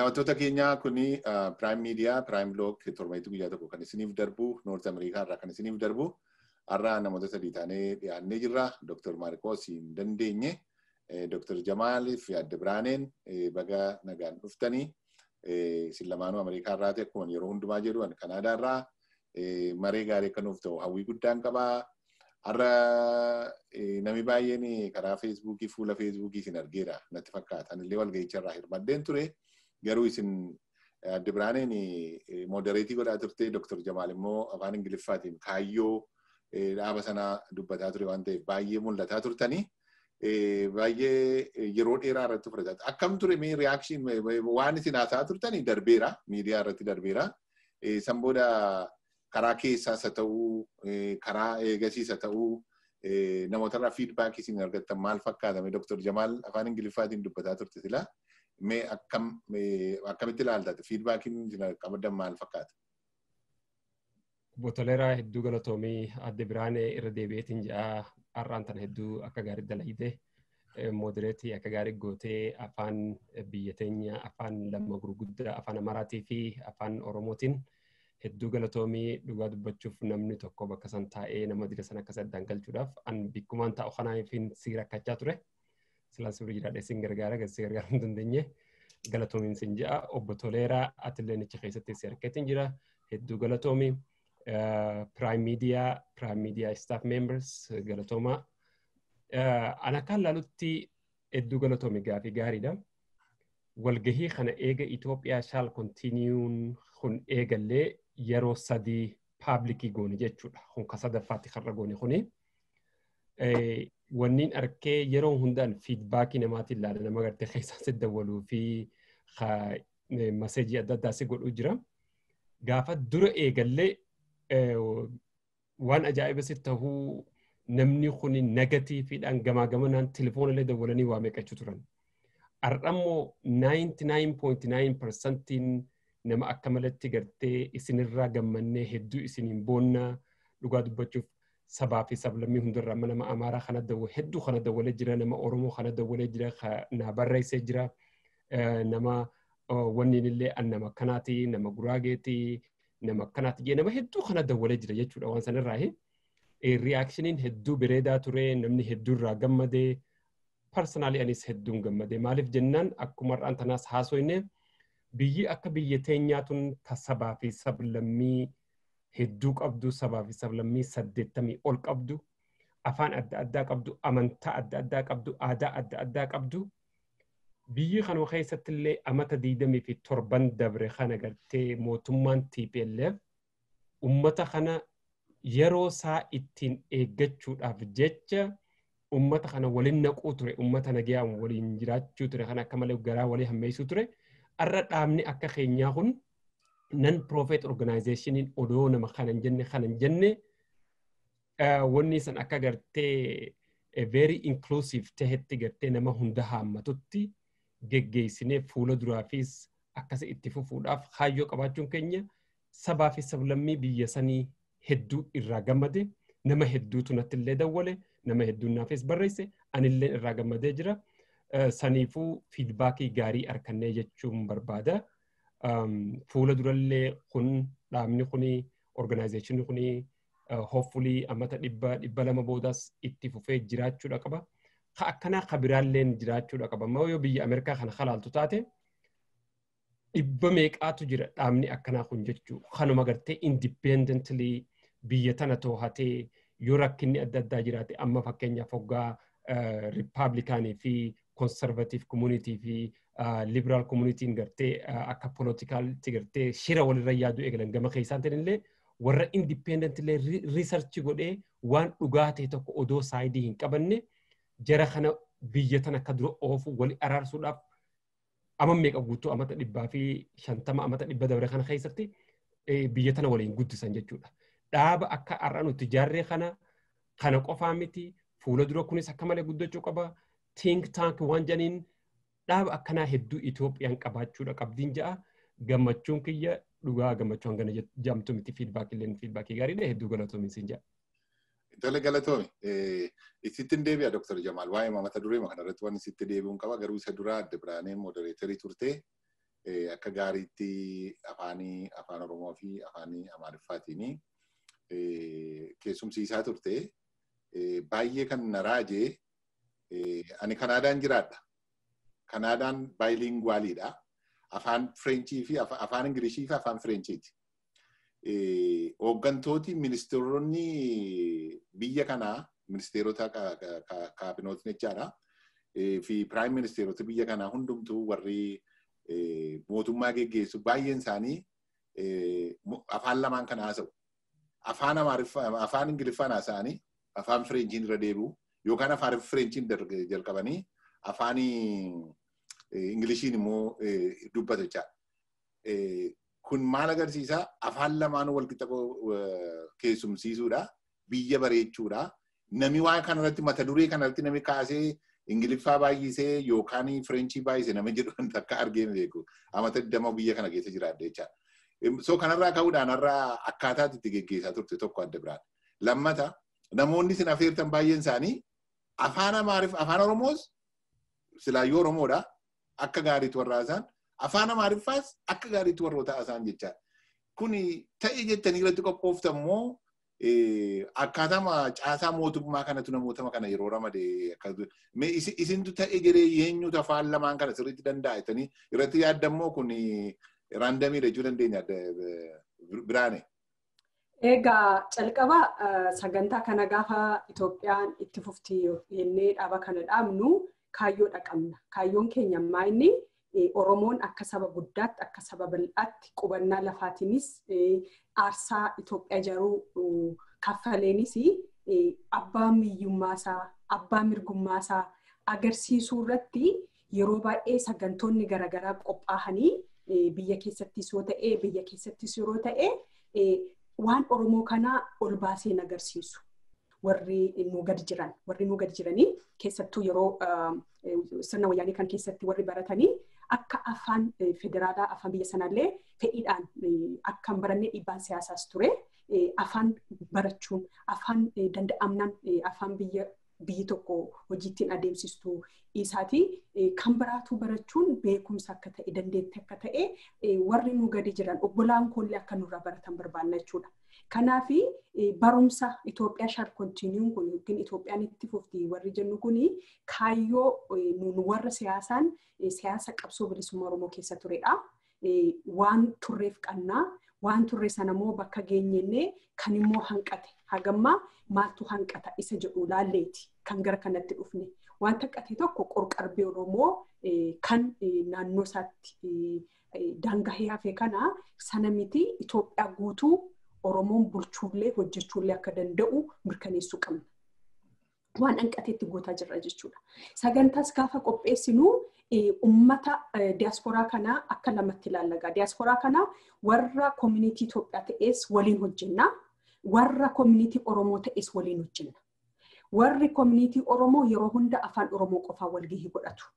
Daawwattoota keenyaa kuni Prime Media, Prime Blog torbaanitti guyyaa tokko kan isiniif darbu, Noort Ameerikaa irraa kan isiniif namoota sadii taanee dhiyaannee jirra. Dr. Maarkoos hin dandeenye, Dr. Jamaal fi Adda baga nagaan dhuftanii isin lamaanuu Ameerikaa irraa yeroo hundumaa jedhu ani Kanaadaa irraa maree gaarii akka nuuf ta'u hawwii guddaan qabaa. nami baay'een karaa 'Facebook' fuula 'Facebook' isin argeera natti fakkaata. Anillee walga'icha irraa hirmaddeen ture. garuu isin adda biraaniin moodereetii godhaa turte Dr. Jamaal immoo afaan Ingiliffaatiin kaayyoo dhaaba sanaa dubbataa ture waan ta'eef baay'ee mul'ataa turtanii baay'ee yeroo dheeraa irratti fudhataa akkam ture mee waan isin haasaa turtanii darbeera miidiyaa irratti darbeera san booda karaa keessaas haa ta'uu karaa eegasiis ta'uu namootarraa fiidbaakii isin argatan maal fakkaatame Dr. Jamaal afaan Ingiliffaatiin dubbataa turte silaa. mee akkam akkamitti ilaaltate fiidbaakiin jira qama dammaan fakkaata. Obbo Toleeraa hedduu galatoomii adde Biraanee irra deebi'eetiin jedhaa har'aan tana hedduu akka gaarii dalagite moodereetii akka gaarii gootee afaan biyya teenya afaan lama gurguddaa afaan Amaaraa fi afaan Oromootiin hedduu galatoomii dhugaa dubbachuuf namni tokko bakka san taa'ee nama dira sana akkas addaan galchuudhaaf an bikkumaan taa'u kanaafiin si rakkachaa ture. Sillaasee hojii daadhee siin gargaara gaazexee gargaaruu hin dandeenye galatoomiin siin ji'a obbo Toleeraa Atilee Nichi keessatti si harkeetiin jira hedduu galatoomii Prime Media Prime Media Staff Members galatoomaa. Ana akka ilaalutti hedduu galatoomii gaafii gaariidha. Walgahii kana eega Itoophiyaa shaal kontiiniyuun kun eegallee yeroo sadii paablikii goone jechuudha. Kun ka sadaffaatti karra goone kuni. wanniin arkee yeroo hundaan fiidbaakii namaatiin ilaala nama gartee keessatti dawwaluu fi maseejii adda addaa si godhuu jira. Gaafa dura eegallee waan ajaa'iba ta'uu tahuu namni kun negatiifiidhaan gamaa gamanaan telefoonillee dawwalanii waa meeqachuu turan. Har'ammoo nama akka malatti gartee isinirraa gammannee hedduu isiniin boonna dhugaa dubbachuuf sabaa fi sablammii hundarraa amma nama amaaraa kana dawwa hedduu kana dawwalee jira nama oromoo kana dawwalee jira na barreessee jira nama wanniin illee nama akkanaati nama guraageeti nama akkanaati nama hedduu kana dawwalee jira jechuudha waan sanarraa reaakshiniin hedduu bireedaa ture namni hedduu irraa gammadee parsanaalii anis hedduun gammadee maaliif jennaan akkuma har'aan tanaas haasoyne biyyi akka biyya teenyaa tun ka sabaa fi sablammii hedduu qabdu sabaa fi sablammii saddeettamii ol qabdu afaan adda addaa qabdu amantaa adda addaa qabdu aadaa adda addaa qabdu biyyi kanoo keessatti illee amata diidamii fi torban dabre kana gartee mootummaan TPLF ummata kana yeroo isaa ittiin eeggachuudhaaf jecha ummata kana waliin naquu ture ummata nagayaan waliin jiraachuu ture kana akka malee garaa walii hammeessuu ture arra dhaabni akka keenyaa kun nan profit organizationii odoo nama kana hin jenne kana hin jenne wanni san akka gartee very inclusive tahetti gartee nama hunda haammatutti geggeessinee fuula duraafis akkasa itti fufuudhaaf kaayyoo qabaachuun keenya sabaa fi sablammii biyya sanii hedduu irraa gammade nama hedduutu natti illee dawwale nama hedduun naafis barreesse anillee irraa gammadee jira saniifuu fiidbaakii gaarii arkannee jechuun barbaada. fuula durallee kun dhaabni kuni organisation kuni hoofulii ammata dhibba dhibba lama boodaas itti fufee jiraachuudha qaba. Ka akkanaa kabiraalleen jiraachuudha qaba. Ammoo yoo biyya Ameerikaa kana halaaltu taate dhibba meeqaatu jira dhaabni akkanaa kun jechuu kanuma gartee independently biyya tana toohatee yoo rakkinni adda addaa jiraate amma fakkeenyaaf hoggaa rippaabilikaanii fi konservatiif kumuunitii fi liberaal koomunitiin gartee akka poolitikaalitti gartee shira walirra yaadu eegalan gama keessaan ta'inillee warra indipeendentilee riisarchi godhee waan dhugaa ta'e tokko odoo saayidii hin qabanne jara kana biyya tan akka dura oofu wali araarsuudhaaf amma meeqa guutuu amata dhibbaa fi shantama amata dhibba dabra kana keessatti biyya tana waliin guddisan jechuudha. Dhaaba akka har'a nuti jaarree kana kana qofaa miti fuula dura kunis akka malee guddachuu qaba. Think tank waan jedhaniin dhaaba akkanaa hedduu Itoophiyaan qabaachuudha qabdiin ja'a gammachuun kiyya dhugaa gammachuu hangana jedhamtu miti fiidbaakii illee fiidbaakii gaariidha hedduu galatoomin siin ja'a. Intala galatoomi isittin deebi'a Dr. Jamaal waa'ee mata duree kana irratti waan isitti deebi'uun qaba garuu isa duraa adda biraanee modereetarii turte akka gaariitti afaanii afaan Oromoo fi afaanii Amaariffaatiin keessumsiisaa turte baay'ee kan na raajee ani Kanaadaan jiraadha. Kanaadaan baayilingwaaliidha. Afaan Fireenchii fi afaan Ingilishii fi afaan Fireenchiiti. E, hooggantooti ministeeronni biyya kanaa ministeerota kaabinootni e, Fi piraayim ministeerota biyya kana hundumtuu warri e, mootummaa geggeessu baay'een isaanii afaan lamaan kana haasa'u. Afaan afaan Ingiliffaan haasa'anii afaan Fireenchiin irra deebi'u yookaan afaan Fireenchiin jalqabanii afaan. Ingiliishiin immoo dubbata jechaadha. Kun maal agarsiisaa? Afaan lamaan walqixxoo keessumsiisuudha. Biyya bareechuudha. Nami waan kanarratti mata duree kanarratti nami kaasee Ingiliffaa baay'isee yookaan Fireenchii baay'isee nama jedhu akka arginu jechuudha. Amata 20 biyya kana keessa jiraadha jechaadha. So kanarraa ka'uudhaan har'a akkaataatti itti geggeessaa turte tokko adda biraan. Lammata namoonni isin affeertan baay'een isaanii afaan Amaariff afaan Oromoos silaayyuu Oromoodha. akka gaariitu warraa isaan afaan amaariffaas akka gaariitu warroota isaan jechaadha. Kun ta'e jettanii irratti qophooftammoo akkaatama caasaa mootummaa kanatu namootama kana yeroo ramade isintu ta'e jedhee eenyutu afaan lamaan kana sirriitti danda'a jettanii irratti yaaddammoo kun raandamiidha jechuu dandeenya biraane. Egaa calqaba sagantaa kana gaafa Itoophiyaan itti fufti jennee dhaaba kana dhaabnu kaayyoo dhaqabna Kaayyoon keenya ammaa inni eh, Oromoon akka saba guddaatti akka saba bal'aatti qubannaa lafaatiinis eh, aarsaa Itoophiyaa jaruu eh, kaffaleenis abbaa miyyummaasaa abbaa mirgummaasaa agarsiisuu irratti yeroo baay'ee sagantoonni garaagaraa qophaa'anii biyya keessattis yoo ta'e biyya keessattis yeroo ta'e waan Oromoo kanaa ol baaseen agarsiisu. warri nu gad jiran warri nu gad jiranii keessattuu yeroo sirna wayyaanee kan keessatti warri baratanii akka afaan e, federaalaa afaan biyya sanaallee fedhiidhaan e, akka hin barannee dhiibbaan siyaasaas ture e, afaan barachuun afaan danda'amnaan afaan biyya biyyi tokko hojiittiin adeemsistu isaati kan baraatu barachuun beekumsa akka ta'e dandeetti akka ta'e warri nu gadi jiran obbolaan koollee akka nurraa baratan barbaanna jechuudha. Kanaaf e, barumsa Itoophiyaa shaar kontiiniyuun kun yookiin Itoophiyaan itti fufti warri jennu kuni kaayyoo e, nuun warra siyaasaan e, siyaasa qabsoo bilisummaa Oromoo keessa turedha. Waan turreef qabnaa. Waan turre sanammoo bakka geenyennee kan immoo hanqate hagammaa maaltu hanqata isa jedhu laalleti kan gara kanatti dhufne. Waan hanqate tokko qorqarbii Oromoo kan naannoo isaatti daangahee hafe kana sana miti Itoophiyaa guutuu Oromoon bulchuullee hojjechuullee akka danda'u mirkaneessuu qabna. Waan hanqateetti gootaa jirra jechuudha. Sagantaas gaafa qopheessinu ummata diiyaasporaa kanaa akka lamatti ilaallagaa. Diiyaasporaa kanaa warra kominitii Itoophiyaa ta'es waliin hojjenna. Warra koominiitii Oromoo ta'ees waliin hojjenna. Warri kominitii Oromoo yeroo hunda afaan Oromoo qofaa walgahii godhatu.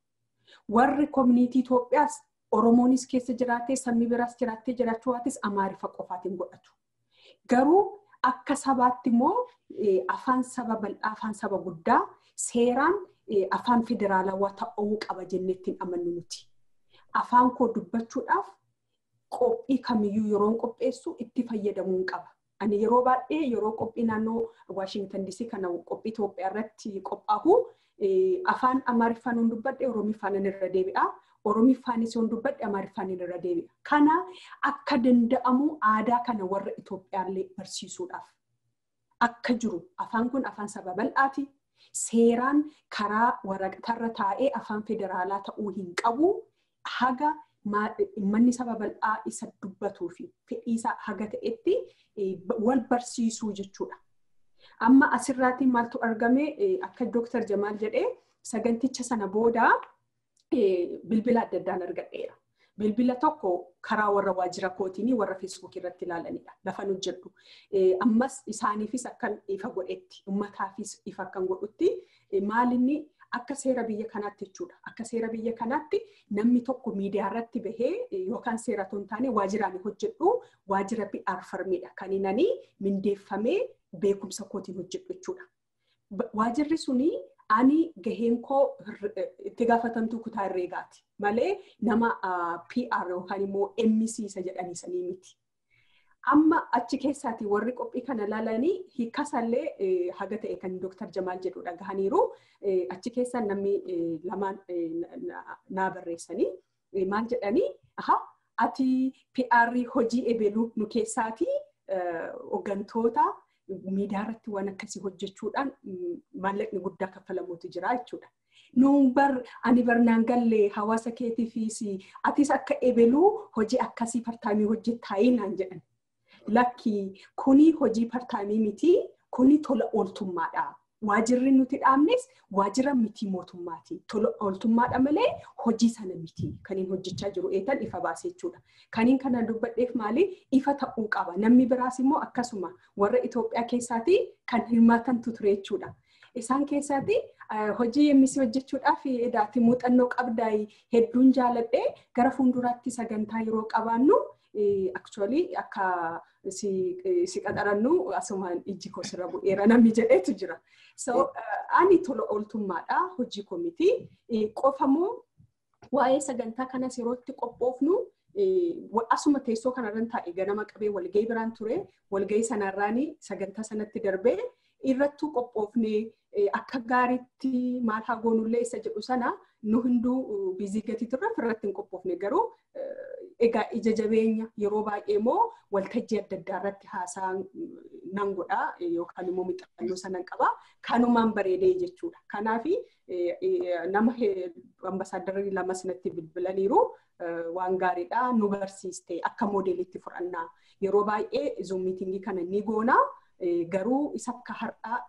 Warri kominitii Itoophiyaas Oromoonis keessa jiraatee, sammii biraas jiraattee jiraachuu baates Amaarifa qofaatiin godhatu. Garuu akka sabaatti immoo e, afaan saba bal'aa, afaan saba guddaa seeraan e, afaan federaalawaa ta'uu qaba jennee ittiin amannu nuti. Afaan koo dubbachuudhaaf qophii kamiyyuu yeroon qopheessu itti fayyadamuun qaba. Ani yeroo baay'ee yeroo qophii naannoo Waashingtan DC kana qophii Itoophiyaa irratti qophaa'u e, afaan Amaariffaan hin dubbadhe Oromii faana irra deebi'a. Oromooffaan isaan dubbadhe Amaariffaan irra deebi'a. Kana akka danda'amu aadaa kana warra Itoophiyaallee barsiisuudhaaf akka jiru afaan kun afaan saba bal'aati. Seeraan karaa waraqatarra taa'ee afaan federaalaa ta'uu hin qabu. Haga manni saba bal'aa isa dubbatuu fedhii isaa haga ta'etti e, wal barsiisuu jechuudha. Amma asirraatiin maaltu argame e, akka Dooktar Jamaal jedhee saganticha sana booda bilbila adda addaan argadheera. Bilbila tokko karaa warra waajjira kootiin warra feesbuukii irratti ilaalanidha. Lafan hojjedhu. Ammas isaaniifis akkan ifa godhetti, uummataafis ifa akkan godhutti maalinni akka seera biyya kanaatti jechuudha. Akka seera biyya kanaatti namni tokko miidiyaa irratti bahee yookaan seera otoo hin waajjiraan hojjedhu waajjira PR firmiidha. Kan inni mindeeffamee beekumsa kootiin hojjedhu jechuudha. Waajjirri suni. ani gaheen koo itti eh, gaafatamtu kutaa gaati malee nama ah, PR yookaan immoo MC isa jedhaniisanii miti. Amma achi keessaatii warri qophii kana laalanii illee eh, haga ta'e kan Dooktar Jamaal jedhu dhagahaniiru eh, achi keessaan namni lamaan naa barreessanii maal jedhanii ati PR hojii ebeluu nu keessaatii hoggantoota miidiyaa irratti waan akkasii hojjechuudhaan mm, maallaqni guddaa kaffalamuutu jira jechuudha. Nuumbar ani barnaan galle hawaasa keetiifis atis akka ebeluu hojii akkasii partaamii hojjettaa'ii naan jedhan. Lakki kuni hojii partaamii miti kuni tola ooltummaadha. waajirri nuti dhaabnes waajira mitii mootummaati. Tola ooltummaadha malee hojii sana miti kan hojjechaa jiru eetan ifa baase jechuudha. Kaniin kana dubbadheef maali ifa ta'uu qaba. Namni biraas immoo akkasuma warra Itoophiyaa keessaati kan hirmaatantu ture jechuudha. Isaan keessaati hojii yemmisii hojjechuudhaaf edaatti muuxannoo qabdaa hedduun jaaladhee gara fuulduraatti sagantaa yeroo qabaannu actually akka si eh, qaxarannu asumaan ijji koo sirra namni jira. So eh, ani tola ooltummaadha hojii komitii eh, qofamoo waa'ee sagantaa kanas yerootti qophoofnu asuma teessoo kanarran taa'e nama qabee walgahii biraan ture walgahii sanarraani sagantaa sanatti darbee irrattu qophoofnee akka gaariitti maataa goonullee isa jedhu sana nu hinduu biizii gatii turre hin qophoofne garuu Egaa ija jabeenya yeroo baay'ee moo waltajjii adda addaa irratti haasaa mm, nan godha e, yookaan immoo mixxannoo sana qaba. Kanumaan bareedee jechuudha. Kanaafi e, e, nama ambasaadarri lama sinatti bilbilaniiru waan gaariidha nu barsiiste akka moodeliitti fudhannaa. Yeroo baay'ee zoom miitingii kana ni goonaa. Garuu isa akka har'aa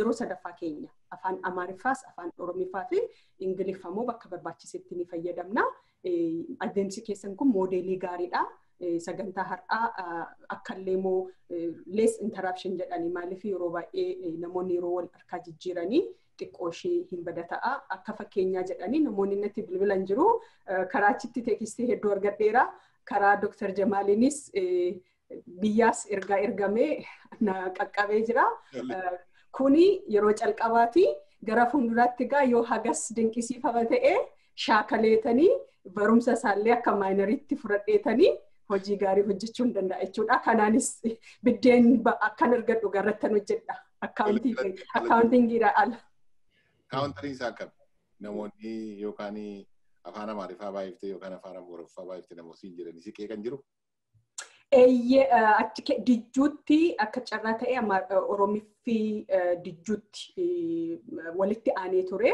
yeroo sadaffaa keenya afaan Amaariffaas afaan Oromiffaa fi Ingiliffaa immoo bakka barbaachisetti ni fayyadamna. adeemsi keessan kun moodeelii gaariidha. Sagantaa har'aa akkallee immoo less interruption jedhanii maaliif yeroo baay'ee namoonni yeroo wal harkaa jijjiiranii xiqqoo hin hin ta'a. Akka fakkeenyaa jedhanii namoonni natti bilbilan jiru karaa achitti teekistee hedduu argadheera. Karaa Dooktar Jamaaliinis biyyaas ergaa ergamee qaqqabee jira. Kuni yeroo calqabaati gara fuulduraatti gaa yoo hagas dinqisiifama ta'e shaakaleetanii barumsa isaallee akka maayinariitti fudhadheetanii hojii gaarii hojjechuu hin danda'a jechuudha. Kanaanis biddeen akkan argadhu garrattan hojjedha. Akkaawuntingiidha ala. Akkaawuntarii isaa akkami? Namoonni yookaan afaan Amaariffaa baay'iftee yookaan afaan Amaariffaa baay'iftee namoonni jedhanii siqee kan jiru? achi dijjuutti akka carraa ta'e Oromoofi dijjuutti walitti aanee ture.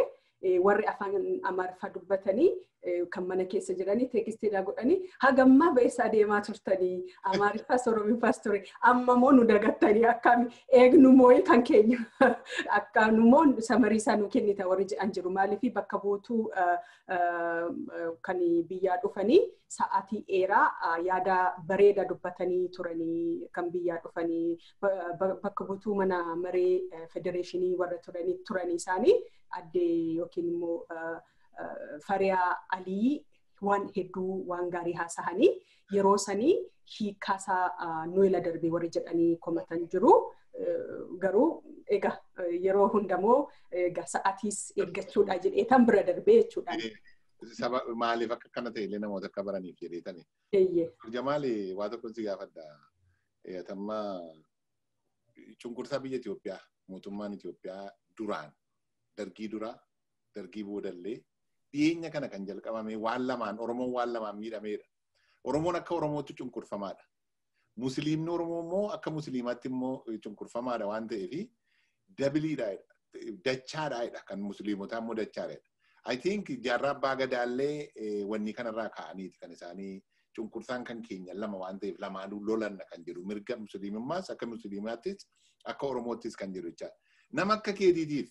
warri afaan amaariffaa dubbatanii e, kan mana keessa jiranii teekisteedhaa godhanii hagammaa ba'eessaa deemaa turtanii amaariffaa oromifaas ture ammamoo nu dagattanii eegnu eegnumoo kan keenya akkanumoo samariisaa nu kennita warri jedhan jiru maaliif bakka buutuu e, e, kan biyyaa dhufanii sa'aatii dheeraa yaada bareeda dubbatanii turanii kan biyyaa dhufanii bakka buutuu mana maree federeeshinii warra turanii isaanii. addee yookiin immoo uh, uh, fariyaa alii waan hedduu waan gaarii haasahanii yeroo sanii hiikkaasaa uh, nooyila darbee warri jedhanii komatan jiru. Garuu egaa yeroo hundamoo egaa sa'atiis eeggachuudhaa jedheetan bira darbee jechuudhaan. Eh, eh, Saba maaliif akka akkana ta'e illee namoota akka baraniif jedheetani. Eh, Jamaali waa tokko si gaafadha. Eeyyatammaa cunqursaa biyya Itoophiyaa mootummaan Itoophiyaa duraan dargii duraa, dargii boodallee dhiyeenya kana kan jalqabame waan lamaan Oromoon waan lamaan miidhameedha. Oromoon akka Oromootti cunqurfamaadha. Musliimni Oromoo immoo akka Musliimaatti immoo cunqurfamaadha waan ta'eef dabiliidha dachaadha kan Musliimotaa immoo I think jaarraa abbaa gadaallee eh, wanni kanarraa ka'aniiti kan isaanii cunqursaan kan keenya lama waan ta'eef lamaanuu lolanna kan jiru mirga akka musliimaattis akka oromoottis kan jiru jechaadha. Nama akka keetiitiif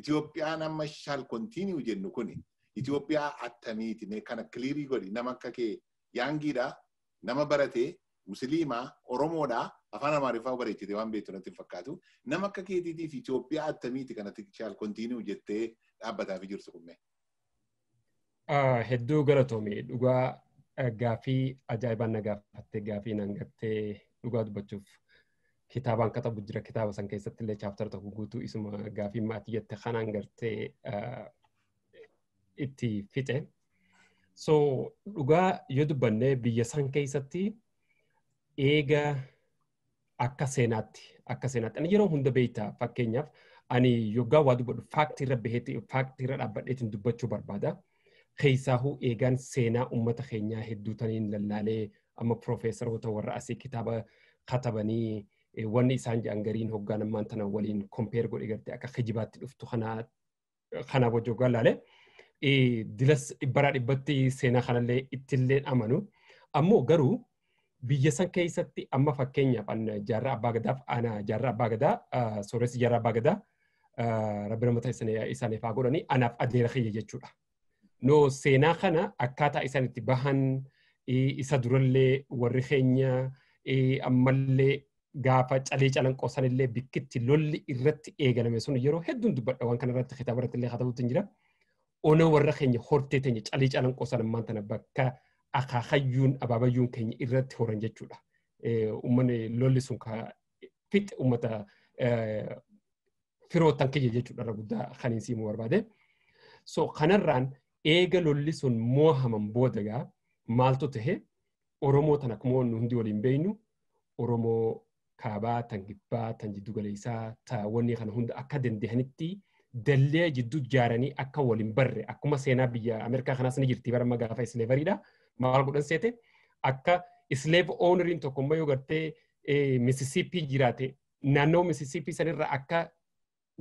Itoophiyaa ama shaal kontiinuu jennu kuni Itoophiyaa attamiiti kana kiliirii godhi nama akka kee yaangiidha nama baratee musliimaa oromoodha afaan amaariffaa bareechite waan beektu natti fakkaatu nama akka keetiitiif Itoophiyaa attamiiti kanatti shaal kontiinuu jettee dhaabbataafi jirtu kunneen. Ah, hedduu tomii dhugaa eh, gaaffii ajaa'ibaan na gaafattee gaaffii nan dhugaa dubbachuuf kitaabaan katabu jira kitaaba san keessatti illee chaaptar tokko guutuu isuma gaafii maatii jette kanaan gartee itti fixe. So dhugaa yoo dubbanne biyya san keessatti eega akka seenaatti akka seenaatti ani yeroo hunda beektaa fakkeenyaaf ani yoggaa waa dubbadhu faaktii irra baheetti faaktii dubbachuu barbaada. Keessaahuu eegaan seenaa uummata keenyaa hedduu taniin lallaalee amma piroofeesaroota warra asii kitaaba katabanii Eh, wanni isaan jedhan gariin hoggaanammaan tana waliin kompeer godhe akka kijibaatti dhuftu kana wajjoggaa laale eh, dilas bara dhibbatti seenaa kanallee ittillee amanu ammoo garuu biyya san keessatti amma fakkeenyaaf jaarraa abbaa gadaaf ana jaarraa abbaa gadaa sooressi jaarraa abbaa gadaa ah, ah, isaaniif anaaf adeera kiyya jechuudha. No seenaa kana akkaataa isaan itti bahan eh, isa durallee warri keenya ammallee gaafa calee qosan illee bikkitti lolli irratti eegalame sun yeroo hedduun dubbadha waan kanarratti kitaaba irratti illee haasa'uutu jira. Onoo warra keenya hortee teenya calee qosan ammaan tana bakka akaakayyuun abaabayyuun keenya irratti horan jechuudha. Uummanni lolli sun fixe ummata firoottan keenya jechuudha irra guddaa kan hin siimuu barbaade. So kanarraan eega lolli sun moohaman boodagaa maaltu tahe Oromoo tana akkuma hundi waliin beeynu Oromoo kaabaa, tan gibbaa, tan jiddu galeessaa, wanni kana hunda akka dandeehanitti dallee jiddu jaaranii akka waliin barre akkuma seenaa biyya Ameerikaa kanaas ni jirti bara magaafa isleevariidha. Maal godhan seete akka isleev ooniriin tokkommoo yoo garte e, Misisippii jiraate naannoo Misisippii sanirra akka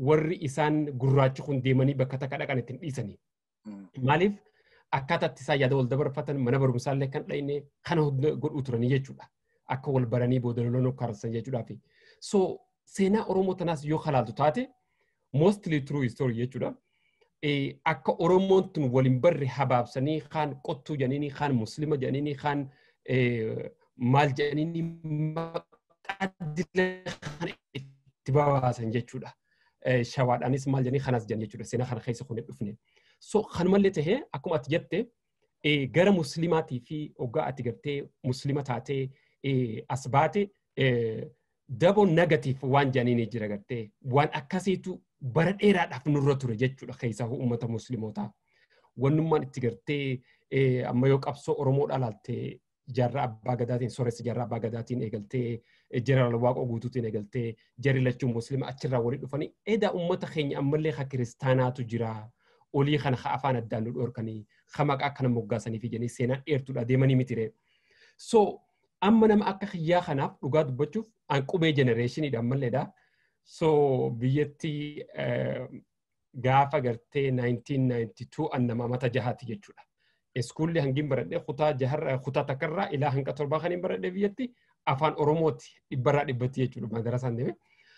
warri isaan gurraachi kun deemanii bakka takka dhaqan ittiin dhiisanii. Mm. Maaliif akkaataa ittisaa yaada wal dabarfatan mana barumsaallee kan dhayne kana godhuu turanii jechuudha. akka wal baranii booda lolon hokkaarsan jechuudhaafi. So seenaa Oromoo tanaas yoo halaaltu taate mostly true history jechuudha. Akka Oromoon tun waliin barre habaabsanii kaan qottuu jedhanii kaan muslima jedhanii kaan maal jedhanii maqaa dilee kaan itti babaasan jechuudha. Shawaadhaanis maal jedhanii kanas jedhan jechuudha seenaa kana keessa kun hin dhufne. So kanumallee tahee akkuma ati jette gara muslimaatii fi hoggaa ati gartee muslima taatee asbaatii daboo negatiif waan janiin jira gartee waan akkasiitu bara dheeraadhaaf nurra ture jechuudha keessaa uummata muslimootaaf. Wannummaan itti gartee amma yoo qabsoo Oromoo dhalaaltee jaarraa abbaa gadaatiin sooressi jaarraa abbaa gadaatiin eegaltee jaraal waaqoo guutuutiin eegaltee jarri lachuun musliima achirraa walii dhufanii eedaa uummata keenya ammallee ha kiristaanaatu jiraa, Olii kana ha afaan addaan nu dhorkanii ha maqaa kana moggaasaniif ijanii seenaan dheertuudha deemanii mitiree. amma nama akka xiyyaa kanaaf dhugaa dubbachuuf an qubee jenereeshiniidha ammalleedha. So biyyatti eh, gaafa gartee 1992 an mata jahaati jechuudha. Iskuulli hangin baradhe kutaa jaharraa eh, kutaa ilaa hanga torbaa kan hin biyyatti afaan Oromooti dhibbarraa dhibbatti jechuudha madarasaan deemee.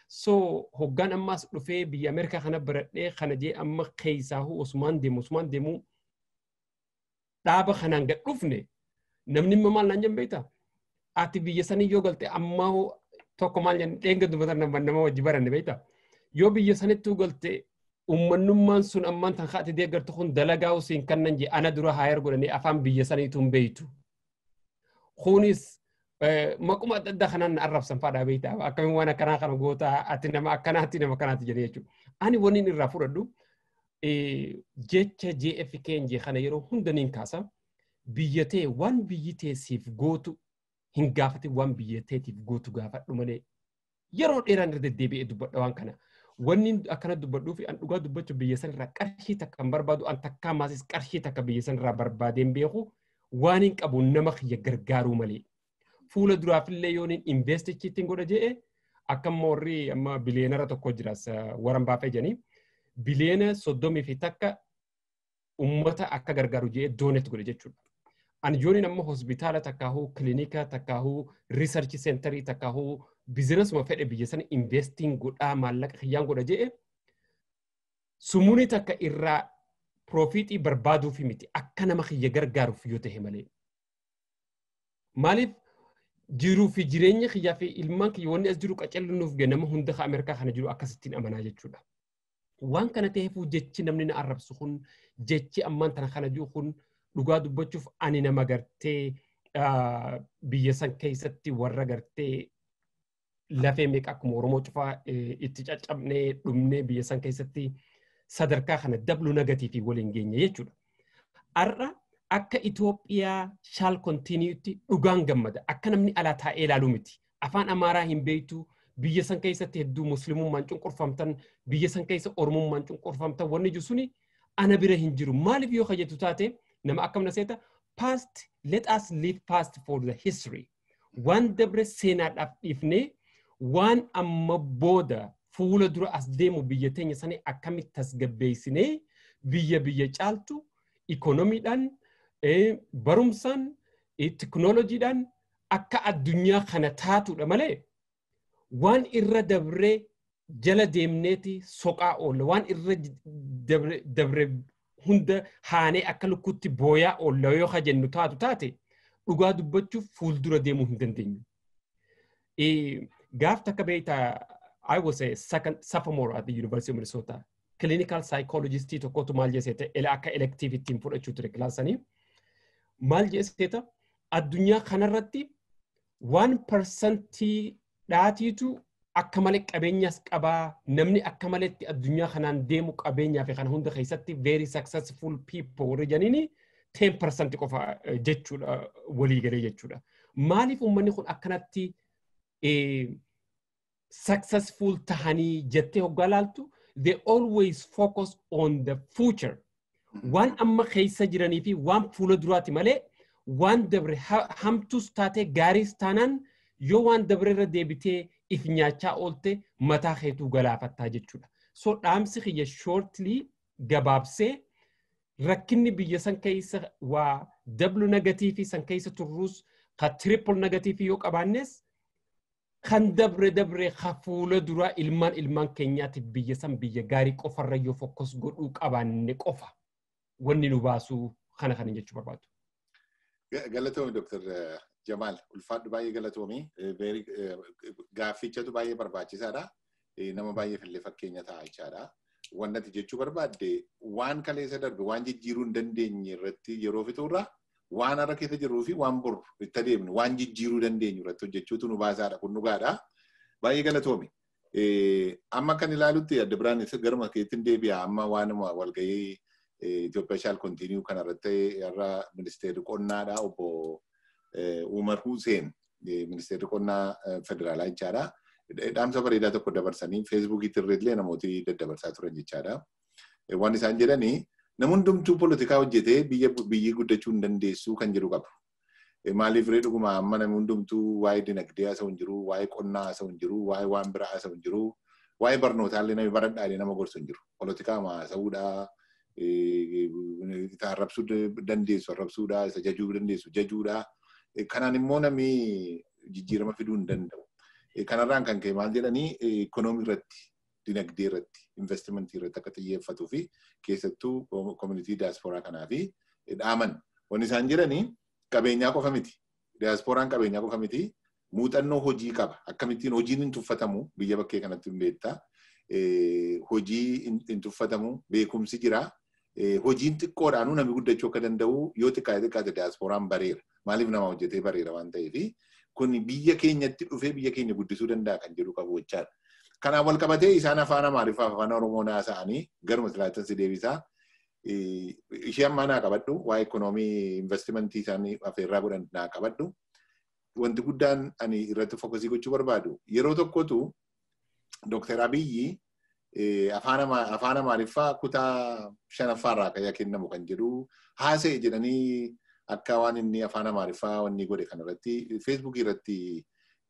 So hoggaan ammaas dhufee biyya Ameerikaa kana baradhee kana jee amma keeysaahu Osmaan deemu Osmaan deemu dhaaba kanaan gad dhufne namni immoo maal naan jan ati biyya sanii yoo galte ammaa tokko maal jennu dheenga dubbatan nama wajji baranne beektaa yoo biyya sanittuu galte ummannummaan sun ammaan tan haati deeggartu kun dalagaa usiin kannan jee ana dura haayar godhanii afaan biyya saniituun beeytu. Kunis maquma adda addaa kanaan arrabsan faadhaa beektaa akkamiin waan akkanaa kana gootaa ati nama akkanaatti nama akkanaatti jedhee jechuudha. Ani waniin irraa fudhadhu jecha JFK jee kana yeroo hundaniin kaasa biyya ta'e waan biyyi teessiif gootu hin gaafate waan biyyatteetiif gootu gaafadhu malee yeroo dheeraan irra deddeebi'ee dubbadha waan kana. Wanni akkana dubbadhuuf an dhugaa dubbachuu biyya sanarraa qarshii takka hin barbaadu an takka maasis qarshii takka biyya sanarraa barbaadeen beeku waan hin qabu nama kiyya gargaaruu malee. Fuula duraafillee yoo hin investichiitiin godha jedhe akka amma warri amma biliyeenara tokko jiras uh, waran baafee jedhanii biliyeena soddomii fi takka ummata akka gargaaru je'e doonetti godhe jechuudha. Ani ijooliin ammoo hospitaala takkaahuu, kilinika takkaahuu, riisarchi seenterii takkaahuu, bizinesuma fedhe biyya sana investiin godhaa maallaqa kiyyaan godha jedhe sumuunii takka irraa piroofiitii barbaaduufi miti akka nama kiyya gargaaruuf yoo ta'e malee. Maaliif jiruufi jireenya kiyyaa ilmaan kiyya wanni as jiru qacellunuuf gee nama hunda Ameerikaa kana jiru akkasittiin amanaa jechuudha. Waan kana ta'eef jechi namni na arrabsu kun jechi ammaan tana kana jiru kun dhugaa dubbachuuf ani nama gartee biyya san keessatti warra gartee lafee meeqa akkuma Oromoo cufaa itti caccabnee dhumnee biyya san keessatti sadarkaa kana dablu nagatiifii waliin geenye jechuudha. Har'a akka Itoophiyaa shaal kontiiniyuutti dhugaan gammada. Akka namni alaa taa'ee ilaaluu miti. Afaan Amaaraa hin beeytu. Biyya san keessatti hedduu musliimummaan cunqurfamtan biyya san keessa oromummaan cunqurfamtan wanni jiru suni ana bira hin jiru. Maaliif yoo kajetu taate nama akkam seeta past let us live past for the history waan dabre seenaadhaaf dhiifnee waan amma booda fuula dura as deemu biyya teenya sanii akkamitti tasgabbeessinee biyya biyya caaltu ikoonomiidhaan eh, barumsaan eh, teknoolojiidhaan akka addunyaa kana taatudha malee waan irra dabree jala deemneeti soqaa oolle waan irra dabre hunda haanee akka lukkuutti booyaa oolla yoo jennu taatu taate dhugaa dubbachuuf fuuldura deemuu hin dandeenyu. E, gaaf takka beektaa I was a second sophomore at the University of Minnesota. Clinical psychologist tokkotu maal jeesseeta akka elective fudhachuu ture kilaasanii. Maal jeesseeta addunyaa kanarratti waan persentii dhaatiitu akka malee qabeenyas qabaa namni akka maleetti addunyaa kanaan deemu qabeenyaa fi kana hunda keessatti very successful people warri janiini 10% qofa eh, jechuudha eh, walii jechuudha. Maaliif kun akkanatti eh, successful tahanii jettee hoggaa laaltu they always focus on the future. Waan amma keessa jiranii fi waan fuula duraati malee waan dabre hamtus taate gaariis taanaan yoo waan dabre deebitee if nyaachaa oolte mataa keetuu galaafattaa jechuudha. So dhaamsi kiyya shortlii gabaabsee rakkinni biyya san keessa waa dablu nagatiifii san keessa turrus ka triple nagatiifii yoo qabaannes kan dabre dabre ka fuula duraa ilmaan ilmaan keenyaatiif biyya san biyya gaarii qofarra yoo fokkos godhuu qabaanne qofa wanni nu baasuu kana kan jechuu barbaadu. Jamaal ulfaadhu baay'ee galatoomii eh, eh, gaaffichatu baay'ee barbaachisaadha. Eh, nama baay'ee fillee fakkeenya ta'a jechaadha. Wannati jechuu barbaadde waan kaleessa darbe waan jijjiiruu hin dandeenye irratti yeroo fixuurra waan har'a keessa jiruu fi waan bor itti adeemnu waan jijjiiruu dandeenyu irratti hojjechuutu nu baasaadha kun dhugaadha. Baay'ee galatoomi. Amma kan ilaalutti adda biraan isa garuma keettiin deebi'a amma waanuma walgahii Itoophiyaa shaal kontiiniyuu kanarratti har'a ministeerri qonnaadha obbo Eh, Umar Hussein ministeerri qonnaa eh, federaalaa eh, jechaadha. Dhaamsa bareedaa tokko dabarsanii feesbuukiitti irreetillee namooti daddabarsaa turan jechaadha. Waan isaan jedhanii namoonni dumtuu poolitikaa hojjetee biyyi guddachuu hin dandeessu kan jiru qabu. Maaliif ree dhuguma amma namoonni dumtuu waa'ee dinagdee haasa'u hin jiru, waa'ee qonnaa haasa'u hin jiru, waa'ee waan biraa haasa'u hin jiru, waa'ee barnootaallee nama baradhaa nama gorsu hin jiru. Poolitikaa haasa'uudhaa. Harrabsuu dandeessu, harrabsuudhaa, isa jajuu dandeessu, jajuudhaa. E, Kanaan immoo namni jijjiirama fiduu hin danda'u. E, Kanarraan kan ka'e maal jedhanii ikoonoomii e, irratti, dinagdee irratti, investimentii irratti akka xiyyeeffatuu fi keessattuu koomunitii diyaasporaa kanaa dhaaman. Wanni isaan jedhanii qabeenyaa qofa miti. Diyaasporaan qabeenyaa qofa miti. Muuxannoo hojii qaba. Akkamittiin hojiin hin tuffatamu biyya bakkee kanatti hin beektaa. Hojii hin tuffatamu beekumsi jiraa. Eh, hojiin xiqqoodhaan aanu namni guddachuu akka danda'u yoo xiqqaate xiqqaate diyaasporaan bareera. Maaliif nama hojjetee bareera waan ta'eef kun biyya keenyatti dhufee biyya keenya guddisuu danda'a kan jedhu qabu jechaadha. Kanaaf wal qabatee isaan afaan Amaariffaa fi afaan Oromoon haasa'anii garuma silaatansi deebisaa eh, ishee ammaa naa qabadhu waa'ee ikoonoomii investimentii isaanii affeerraa godhan naa qabadhu. Wanti guddaan ani irratti fokkasii gochuu barbaadu yeroo tokkotu Dooktar Abiyyi Eh, afaan amaariffaa kutaa shanaffaarraa kan kennamu kan jedhu haasa'e jedhanii akka waan inni afaan amaariffaa wanni godhe kanarratti feesbuukii irratti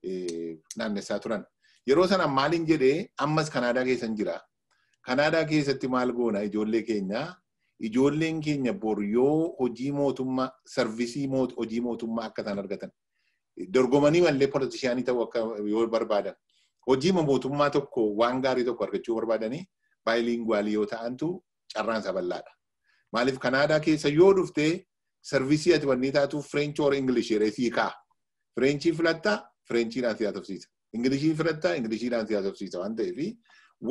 eh, naannessaa turan. Yeroo sana maaliin jedhee ammas Kanaadaa keessan jiraa? Kanaadaa keessatti maal goona ijoollee keenya ijoolleen keenya bor yoo hojii mootummaa sarvisii hojii mootummaa akka isaan argatan dorgomanii mallee polotishiyaanii ta'uu akka yoo barbaadan hojii oh, mootummaa tokko waan gaarii tokko argachuu barbaadanii baay'ilinguwaalii yoo ta'antu carraan isa bal'aadha. Maaliif Kanaadaa keessa yoo dhuftee sarvisii ati wanni taatuuf Fireenchi or Ingilishii reesii kaa'a. Fireenchii filatta Fireenchiidhaan si haasofsiisa. Ingilishii filatta Ingilishiidhaan si haasofsiisa waan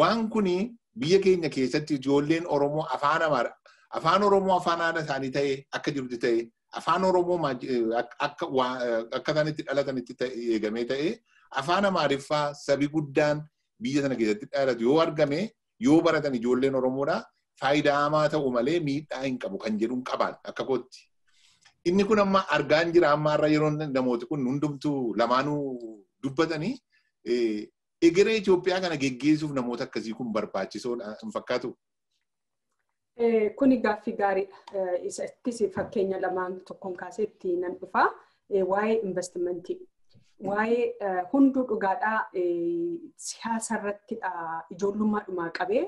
waan kuni biyya keenya keessatti ijoolleen Oromoo afaan Amaara afaan Oromoo afaan aadaa isaanii eh, eh, ta'ee akka ta'ee afaan Oromoo akka isaanitti dhalatanitti eegamee eh, ta'ee afaan amaariffaa sabi guddaan biyya sana keessatti dhaalatu yoo argame yoo baratan ijoolleen Oromoodhaa faayidaa hamaa ta'u malee miidhaa hin qabu kan jedhuun qabaan akka kootti. Inni kun amma argaa hin jira amma irra yeroo namooti kun hundumtuu lamaanuu dubbatanii egeree Itoophiyaa kana geggeessuuf namoota akkasii kun barbaachisoodha hin fakkaatu. Kuni gaaffii gaariidha. Isattis fakkeenya lamaan tokkoon kaasetti nan dhufaa waa'ee investimentii. waa'ee eh, hunduu dhugaadhaa eh, siyaasa irrattidha eh, ijoollummaa dhumaa qabee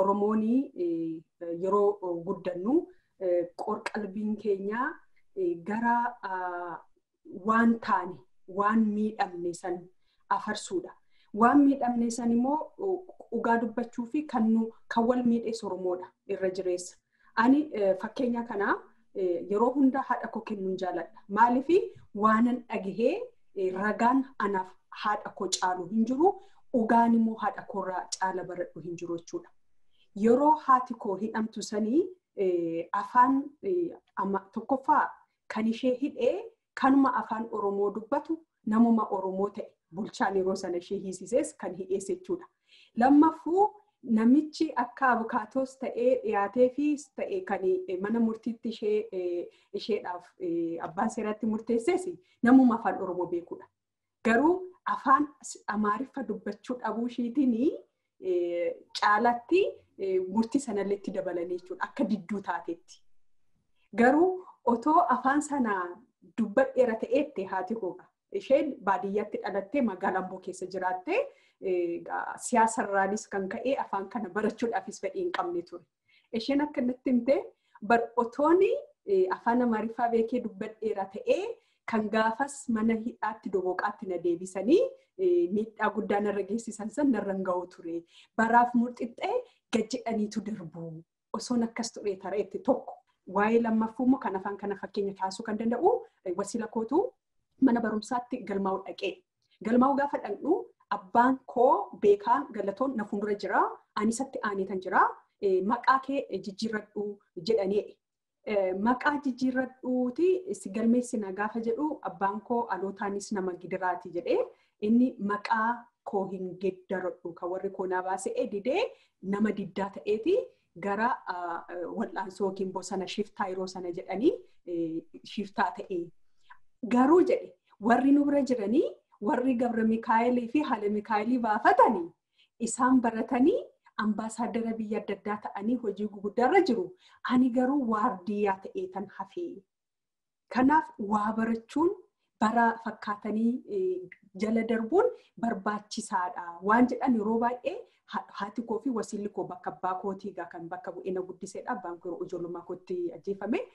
Oromoonii yeroo guddannu qorqalbiin keenya gara waan taane waan miidhamne san afarsuudha. Waan miidhamne san immoo dhugaa dubbachuu fi kan wal miidhees Oromoodha irra jireessa. Ani fakkeenya kanaa yeroo hunda haadha koo kennuun jaalladha. Maaliif waanan dhagahee ragaan anaaf haadha koo caalu hin jiru dhugaan immoo haadha koorraa caala baradhu hin jiru jechuudha. Yeroo haati koo hidhamtu sanii afaan tokkoffaa kan ishee hidhee kanuma afaan Oromoo dubbatu namuma Oromoo ta'e bulchaan yeroo sana ishee hiisisees kan hidheesse jechuudha. Lammaffuu namichi akka abukaatoos ta'ee dhiyaateefis ta'e kan eh, mana murtiitti eh, isheedhaaf eh, abbaan seeratti murteesses namuma afaan oromoo beekudha. Garuu afaan amaariffa dubbachuu dhabuu ishiitiin caalatti murtii sanallee itti dabalanii jechuudha akka didduu taateetti. Garuu otoo afaan sanaa dubbadheera ta'ette haati kooka isheen baadiyyaatti dhalattee magaalaan keessa jiraattee. siyaasarraanis kan ka'e afaan kana barachuudhaafis fedhii hin qabne ture. Isheen akka natti himte otoon e, afaan Amaariffaa beekee dubbadheera ta'ee kan gaafas mana hidhaatti doboqaatti na deebisanii e, miidhaa guddaa narra geessisan san narraan ga'u ture. Baraaf murxixxee jedhaniitu darbu. Osoon akkas ture tareetti tokko. Waa'ee lammaffuu immoo kan afaan kana fakkeenya kaasuu kan danda'u e, wasiila kootuu mana barumsaatti galmaa'u dhaqee. Galmaa'u gaafa dhaqnu abbaan koo beekaa galatoon na dura jira anisatti aanitan jira maqaa kee jijjiirradhu jedhaniidha. Maqaa jijjiirradhuuti si galmeessina gaafa jedhu abbaan koo alootaanis nama gidiraati jedhee inni maqaa koo hin geeddaradhu kan warri koo baasee didee nama diddaa ta'eeti gara wal'aansoo yookiin bosona shiftaa yeroo sana jedhanii shiftaa ta'ee Garuu jedhe warri nu bira jiranii warri gabra mikaa'elii fi haala mikaa'elii baafatanii isaan baratanii ambaasaadara biyya adda addaa ta'anii hojii guguddaarra jiru. Ani garuu waardiyyaa ta'ee tan hafee. Kanaaf waa barachuun bara fakkaatanii eh, jala darbuun barbaachisaadha. Waan jedhan yeroo baay'ee haati koofi fi wasiilli koo bakka abbaa kootii kan bakka bu'ina guddiseedha. Abbaan koo ijoollumaa ajjeefame.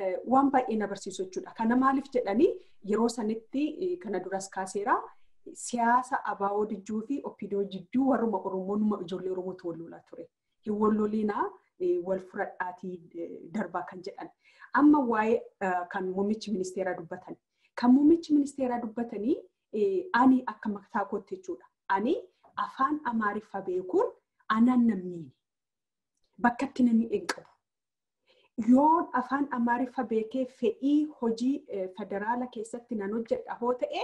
Eh, waan baay'ee na barsiisu jechuudha. Kana maaliif jedhanii yeroo sanitti eh, kana duras kaaseera siyaasa Abaawoo dijjuu fi opiidoo jidduu warruma Oromoo ijoollee Oromootu wal ture. Hin walloliinaa eh, wal furadhaatii darbaa kan jedhan. Amma waa'ee kan muummichi Ministeera dubbatan. Kan muummichi Ministeera dubbatanii ani akka maqtaa kootti jechuudha. Ani afaan Amaariffaa beekuun anaan namni bakkatti namni hin qabu. yoo afaan amaariffa beekee fedhii hojii eh, federaala keessatti nan hojjedha hoo ta'e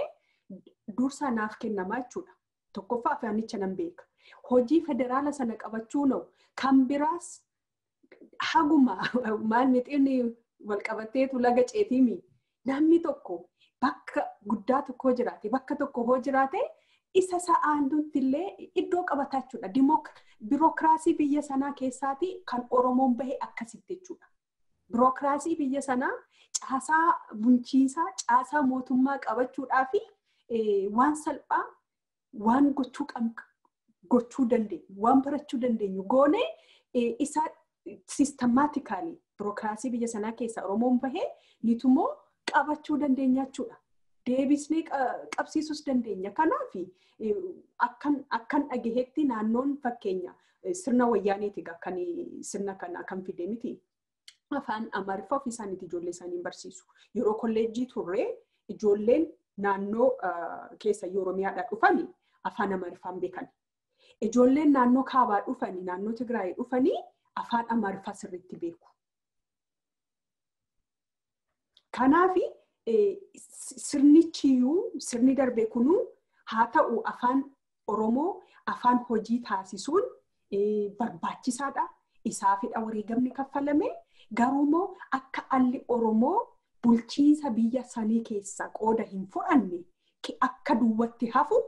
dursaa naaf kennamaa jechuudha. Tokkoffaa afaanicha nan beeka. Hojii federaala sana qabachuu na'u kan biraas haguma maal mixinni walqabateetu laga ceetiimi. Namni tokko bakka guddaa tokkoo jiraate bakka tokko hoo jiraate isa sa'aandutti illee iddoo qabataa jechuudha. Birokiraasii biyya sanaa keessaatii kan Oromoon bahe akkasitti jechuudha. Birokiraasii biyya sanaa caasaa bulchiisaa, caasaa mootummaa qabachuudhaa fi waan salphaa waan gochuu qabna. Gochuu dandeenyu, waan barachuu dandeenyu goone isaa sistemaatikaali birokiraasii biyya sanaa keessaa Oromoon bahee niitummoo qabachuu dandeenya jechuudha. Deebisnee qabsiisus dandeenya. Kanaaf akkan dhagahetti naannoon fakkeenya sirna wayyaaniiti kan sirna kana kan fide miti. afaan amaariffaa ofii isaaniiti ijoollee isaanii barsiisu. Yeroo kolleejjii turre ijoolleen naannoo keessa Oromiyaadhaa dhufani afaan amaariffaan beekan. Ijoolleen naannoo kaabaa dhufanii naannoo Tigraayii dhufanii afaan amaariffaa sirriitti beeku. Kanaaf sirnichiyyuu sirni darbe kunuu haa ta'u afaan Oromoo afaan hojii taasisuun barbaachisaadha. Isaafidha wareegamni kaffalamee. Garumoo akka alli Oromoo bulchiisa biyya sanii keessa qooda hin fudhanne akka duwwatti hafu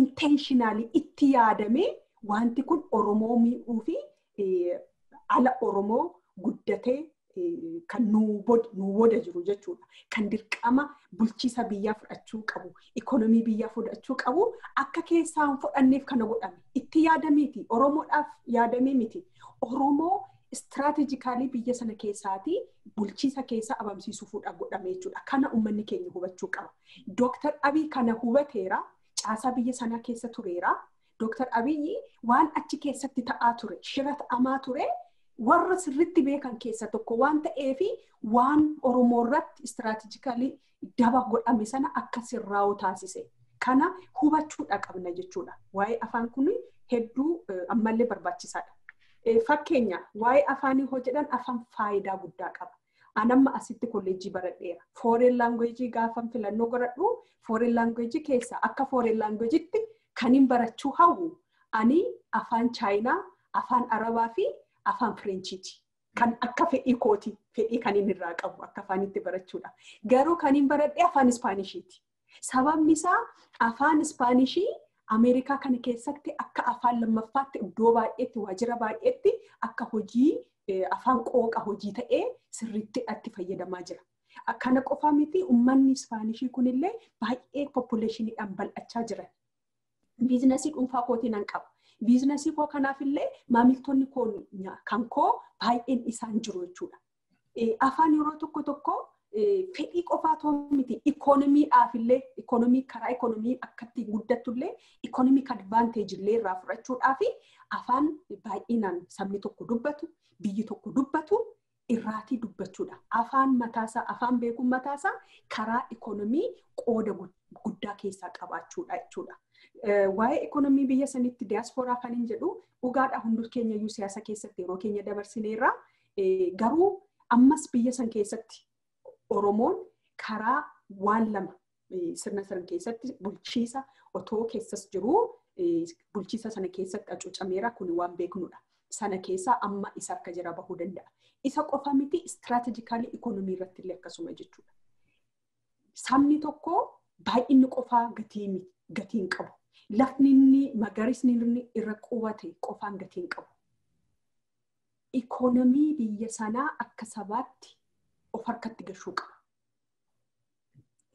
intentionally itti yaadamee wanti kun Oromoo miidhuu fi ala Oromoo guddatee kan nu wada jiru jechuudha. Kan dirqama bulchiisa biyyaa fudhachuu qabu, ikonomii biyyaa fudhachuu qabu, akka keessaan fudhanneef kana godhame. Itti yaadamiiti. Oromoodhaaf yaadamee miti. Oromoo istiraatijikaalii biyya sana keessaatii bulchiisa keessaa abamsiisuufuudha godhame jechuudha. Kana uummanni keenya hubachuu qaba. Dooktar Abiy kana hubateera. Caasaa biyya sanaa keessa tureera. Dooktar Abiyyi waan achi keessatti ta'aa ture, shira ta'amaa ture, warra sirriitti beekan keessa tokko waan ta'eef waan Oromoo irratti istiraatijikalii daba godhame sana akka sirraa'u taasise. Kana hubachuudha qabna jechuudha. Waa'ee afaan kun hedduu eh, ammallee barbaachisaadha. Eh, fakkeenya waa'ee afaan hoo jedhan afaan faayidaa guddaa qaba. Ani amma asitti kolleejjii baradheera. Fooreen laangweejii gaafa filannoo godhadhu akka fooreen laangweejiitti kan barachuu hawwu ani afaan chaayinaa, afaan arabaa afaan fireenchiiti. Kan akka fedhii kooti. Fedhii kan irraa qabu akka afaanitti barachuudha. Garuu kan hin baradhee afaan ispaanishiiti. Sababni isaa afaan ispaanishii Ameerikaa kana keessatti akka afaan lammaffaatti iddoo baay'eetti waajjira baay'eetti akka hojii eh, afaan qooqa hojii ta'ee sirriitti itti fayyadamaa jira. Akkana qofaa miti uummanni Ispaanishii illee baay'ee poppuleeshiniidhaan bal'achaa jiran. Biizinasii dhuunfaa kootiin an qabu. Biizinasii koo kanaafillee maamiltoonni kan koo baay'een isaan jiru jechuudha. Eh, afaan yeroo tokko tokko fedhii qofaa too miti ikoonomiidhaaf illee ikoonomii karaa ikoonomii akkatti guddattu illee ikoonomik advaanteeji illee irraa fudhachuudhaaf afaan baay'inaan sabni tokko dubbatu biyyi tokko dubbatu irraatii dubbachuudha. Afaan mataasaa afaan beekuun mataasaa karaa ikoonomii qooda guddaa keessaa qabaachuudha jechuudha. Waa'ee ikoonomii biyya sanitti diyaasporaa kan hin jedhu dhugaadha hundur keenyayyuu siyaasa keessatti yeroo keenya dabarsineerra garuu ammas biyya san keessatti Oromoon karaa waan lama sirna sana keessatti bulchiisa otoo keessas jiruu bulchiisa sana keessatti acuucameera kun waan beeknudha. Sana keessa amma isa akka jira bahuu danda'a. Isa qofa miti istiraatijikaalii ikoonomii irratti illee akkasuma jechuudha. Sabni tokko baay'inni qofaa gatiin qabu. Lafni inni magariisni inni irra qubate qofaan gatiin qabu. Ikoonomii biyya sanaa akka sabaatti of harkatti gashuu qaba.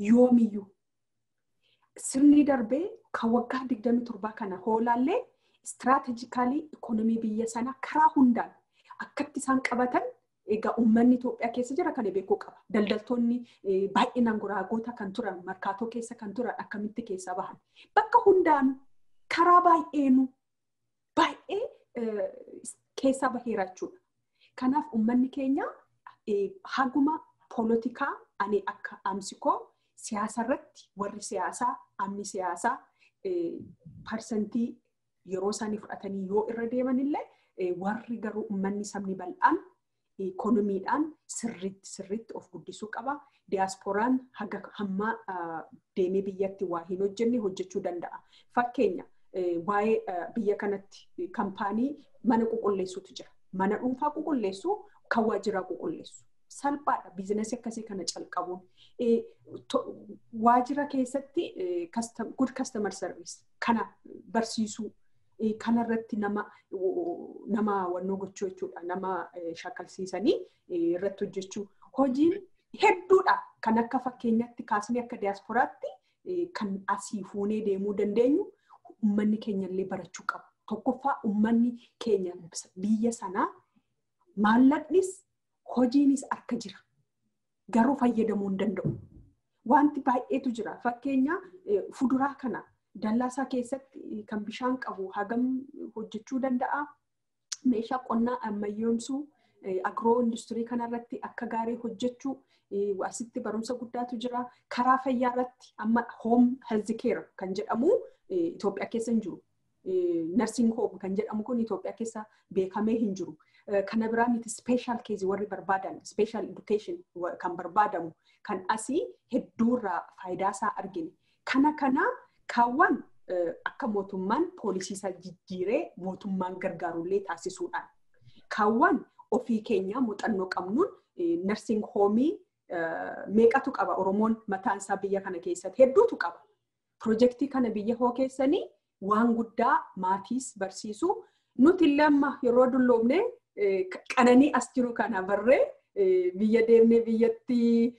Yoomiyyuu sirni darbee kan waggaa 27 kana hoolaallee istiraatejikaalii ikonomii biyya sanaa karaa hundaan akkatti isaan qabatan egaa uummanni Itoophiyaa keessa jira kan beekuu qaba. Daldaltoonni baay'inaan goraagoota kan turan markaatoo keessa kan turan akkamitti keessa bahan. Bakka hundaan karaa baay'eenu baay'ee keessaa baheera jechuudha. Kanaaf uummanni keenya E haguma poolotikaa ani akka amsikoo siyaasarratti warri siyaasaa amni siyaasaa e, parsantii yeroo isaanii fudhatanii yoo irra deemanillee e, warri garuu manni sabni bal'aan ikonomiidhaan sirriitti sirriitti of guddisuu qaba. Diyaasporaan haga hammaa deemee biyyatti waa hin hojjenne hojjechuu danda'a. Fakkeenya waa'ee biyya kanatti kampaanii mana qulqulleessuutu jira. Mana dhuunfaa qulqulleessuu kan waajiraa qulqulleessu. Salphaadha biizinasii akkasii kana calqabuun waajjira keessatti gud kastamar kana barsiisuu irratti nama hawannoo gochuu jechuudha. Nama shakalsiisanii irratti hojjechuu. Hojiin hedduudha kan akka fakkeenyatti kaasne akka diyaasporaatti kan asii fuunee deemuu dandeenyu ummanni keenya illee barachuu qabu. Tokkoffaa uummanni keenya biyya sanaa. maallaqnis hojiinis akka jira garuu fayyadamuu hin danda'u. Wanti baay'eetu jira fakkeenya e, fuduraa kana dallaasaa keessatti kan bishaan qabu hagam hojjechuu danda'a. Meeshaa qonnaa ammayyoomsuu e, agroo industirii kanarratti akka gaarii hojjechuu e, asitti barumsa guddaatu jira. Karaa fayyaa irratti amma hoom health kan jedhamu Itoophiyaa keessa hin jiru. Narsiin hoom kan jedhamu kun Itoophiyaa keessa beekamee hin jiru. Kana biraa miti ispeeshaal keezii warri barbaadan ispeeshaal edukeeshin kan barbaadamu kan asii hedduurraa faayidaa isaa argine. Kana kana kaawwan eh, akka mootummaan poolisiisaa jijjiiree mootummaan gargaarullee taasisuudhaan kaawwan ofii keenyaa muuxannoo qabnuun eh, narsiing hoomii eh, meeqatu qaba Oromoon mataan isaa biyya kana keessatti hedduutu qaba. Piroojeektii kana biyya hoo keessanii waan guddaa maatiis barsiisu nuti illee yeroo dulloomne qananii as jiru kana barree biyya deemnee biyyatti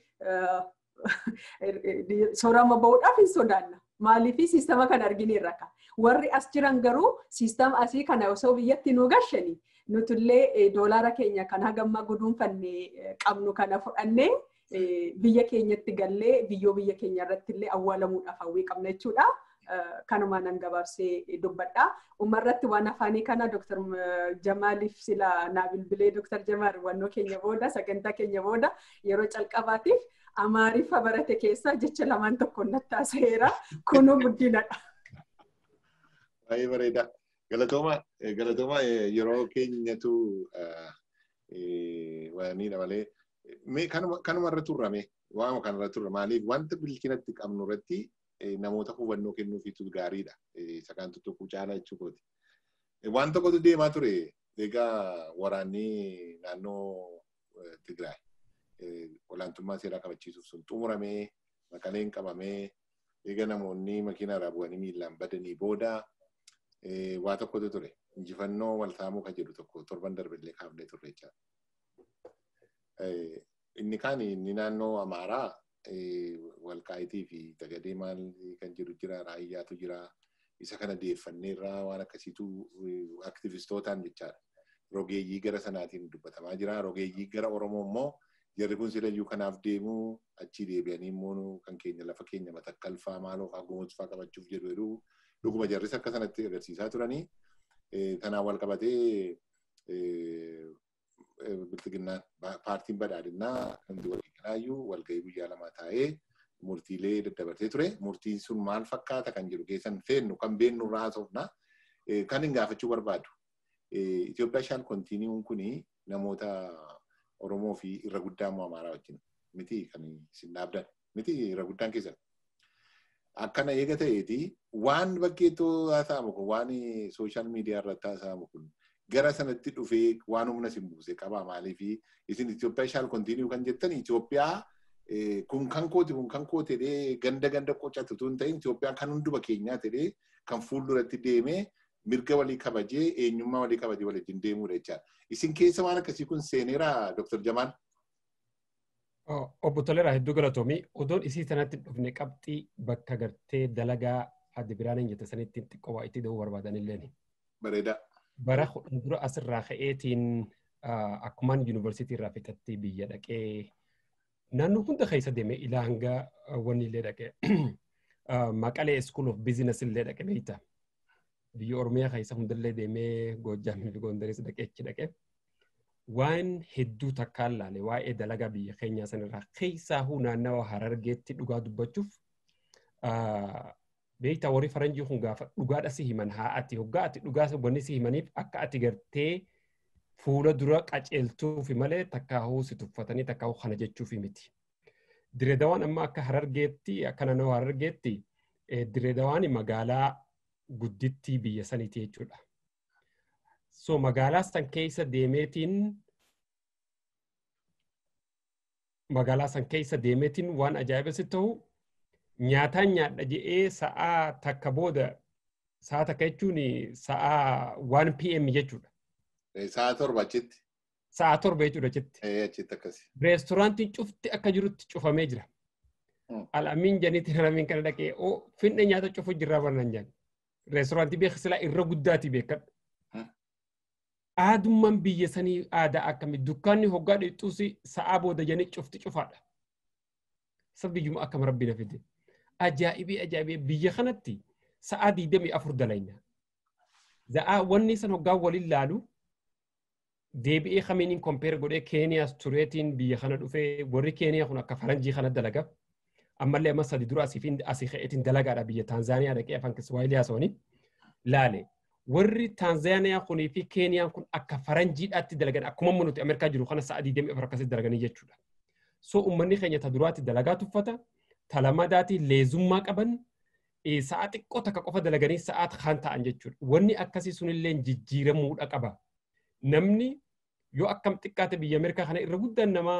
soorama ba'uudhaaf hin sodaanna. Maaliifii sistama kana argineerra akka. Warri as jiran garuu sistama asii kana osoo biyyatti nu gashanii nutullee doolaara keenya kan hagammaa guduunfannee qabnu kana fudhannee biyya keenyatti gallee biyyoo biyya keenya irratti illee awwaalamuudhaaf hawwii qabna jechuudha. kanuma nan gabaabsee dubbadha. Uummarratti waan afaanii kana Dr. Jamaaliif sila na bilbilee Dr. Jamaal hubannoo keenya booda sagantaa keenya booda yeroo calqabaatiif amaariffa barate keessa jecha lamaan tokkoon nattaaseera kunuu guddinadha. Baay'ee bareeda. Galatoomaa eh, eh, yeroo keenyatu eh, kanuma irra turrame waama kanarra turre maaliif wanta bilchinatti qabnu irratti E namoota hubannoo kennuufitu gaariidha. E, Sagantuu e, tokko caala Waan tokkotu deemaa ture egaa waraanni naannoo Tigraay olaantummaa seeraa kabachiisuuf sun xumuramee hin qabamee egaa namoonni makiinarraa bu'anii miillaan badanii booda waa tokkotu ture. Injifannoo waltaamuu kan jedhu tokko torban darballee kaaflee turre Inni kaan inni naannoo Amaaraa walqaayitii fi tagadee maal kan jedhu jira raayyaatu jira isa kana deeffanneerraa waan akkasiitu aktivistootaan jechaadha. Rogeeyyii gara sanaatiin dubbatamaa jira. Rogeeyyii gara Oromoo immoo jarri kun silayyuu kanaaf deemuu achii deebi'anii immoo kan keenya lafa keenya matakkalfaa maaloo fa'aa qabachuuf jedhu jedhu dhuguma jarris akka sanatti agarsiisaa turani. Kanaan eh, wal qabatee eh, biltiginnaan paartiin badhaadhinnaa hundi wal qinaayyuu walgahii guyyaa lamaa taa'ee murtiilee daddabartee ture. Murtiin sun maal fakkaata kan jiru keessan feennu kan beennu irraa haasofna kan hin gaafachuu barbaadu. Itoophiyaa shan kontiiniyuun kunii namoota Oromoo fi irra guddaa immoo Amaaraa wajjin miti kan isin dhaabdan miti irra guddaan keessan. Akkana eega ta'eeti waan bakkeettoo haasaa'amu kun waan sooshaal miidiyaa irratti haasaa'amu kun gara sanatti dhufee waan humna isin buuse qabaa isin Itoophiyaa shaal kontiinuu kan jettan Itoophiyaa eh, kun kan kooti kun kan kooti jedhee ganda ganda qocatu tun ta'in Itoophiyaan kan hunduma keenyaa jedhee kan fuulduratti deemee mirga walii kabajee eenyummaa walii kabajee waliin deemudha jechaadha. Isin keessa waan akkasii kun seeneeraa Dr. Jamaal? Obbo Toleraa hedduu galatoomi. Odoon isii sanatti dhufne qabxii bakka gartee dalagaa adda biraaniin jette sanittiin xiqqoo waa itti dhahuu barbaadan illee. Bareedaa. bara dura asirraa ka'eetiin university yuunivarsiitiirraa fixatti biyya dhaqee naannoo hunda keessa deeme ilaa hanga daqe maqale maqalee school of business illee dhaqe beeyta biyya oromiyaa keessa hundallee deemee goojjaamii fi gondaris dhaqee waan hedduu takkaan laale waa'ee dalagaa biyya keenyaa sanirraa keessaa huu naannawa harargeetti dhugaa dubbachuuf beektaa warri faranjii kun gaafa dhugaadha si himan haa ati hoggaa ati dhugaa si himaniif akka ati gartee fuula dura qaceeltuufi malee takkaahuu si tuffatanii takkaahuu kana jechuufi miti. Direedawaan amma akka harargeetti akka naannoo harargeetti direedawaan magaalaa guddittii biyya saniiti jechuudha. So magaalaa san keessa deemeetiin magaalaa deemeetiin waan ajaa'iba ta'u nyaataan nyaadha je'ee sa'aa takka booda sa'aa takka jechuun sa'aa 1 pm jechuudha. Sa'aa torba achitti. Sa'aa torba jechuudha achitti. Achitti cufti akka jirutti cufamee jira. Hmm. Alamiin janiitti namiin kana dhaqee oo nyaata cufu jirraa barnaan jedhu. Reestooraantii beekas irra guddaati beekadha. Hmm. Aadummaan biyya sanii aadaa akkamii dukkaanni hoggaa dhixxuusi sa'aa booda janii cufti cufaadha. Sabbiyyuma akkam rabbi na fide. ajaa'ibii ajaa'ibii biyya kanatti sa'aa diidamii afur dalayna. Za'aa wanni san hoggaan waliin laalu deebi'ee kamiiniin kompeer godhee Keeniyaas tureetiin biyya kana dhufee warri Keeniyaa kun akka faranjii kana dalaga. Ammallee amma sadi dura asii fi asii ka'eetiin dalagaadha biyya Taanzaaniyaa dhaqee afaan Kiswaayilii haasawanii laale. Warri Taanzaaniyaa kunii fi Keeniyaan kun akka faranjiidhaatti dalagan akkuma amma nuti Ameerikaa jiru kana sa'aa diidamii afur akkasitti dalaganii jechuudha. So uummanni keenya ta duraatti dalagaa tuffata. talamadaatiin leezummaa qaban sa'a xiqqoo takka qofa dalaganii sa'aat kan ta'an jechuudha. Wanni akkasii sunillee jijjiiramuudha qaba. Namni yoo akkam xiqqaate biyya Ameerikaa kana irra guddaan namaa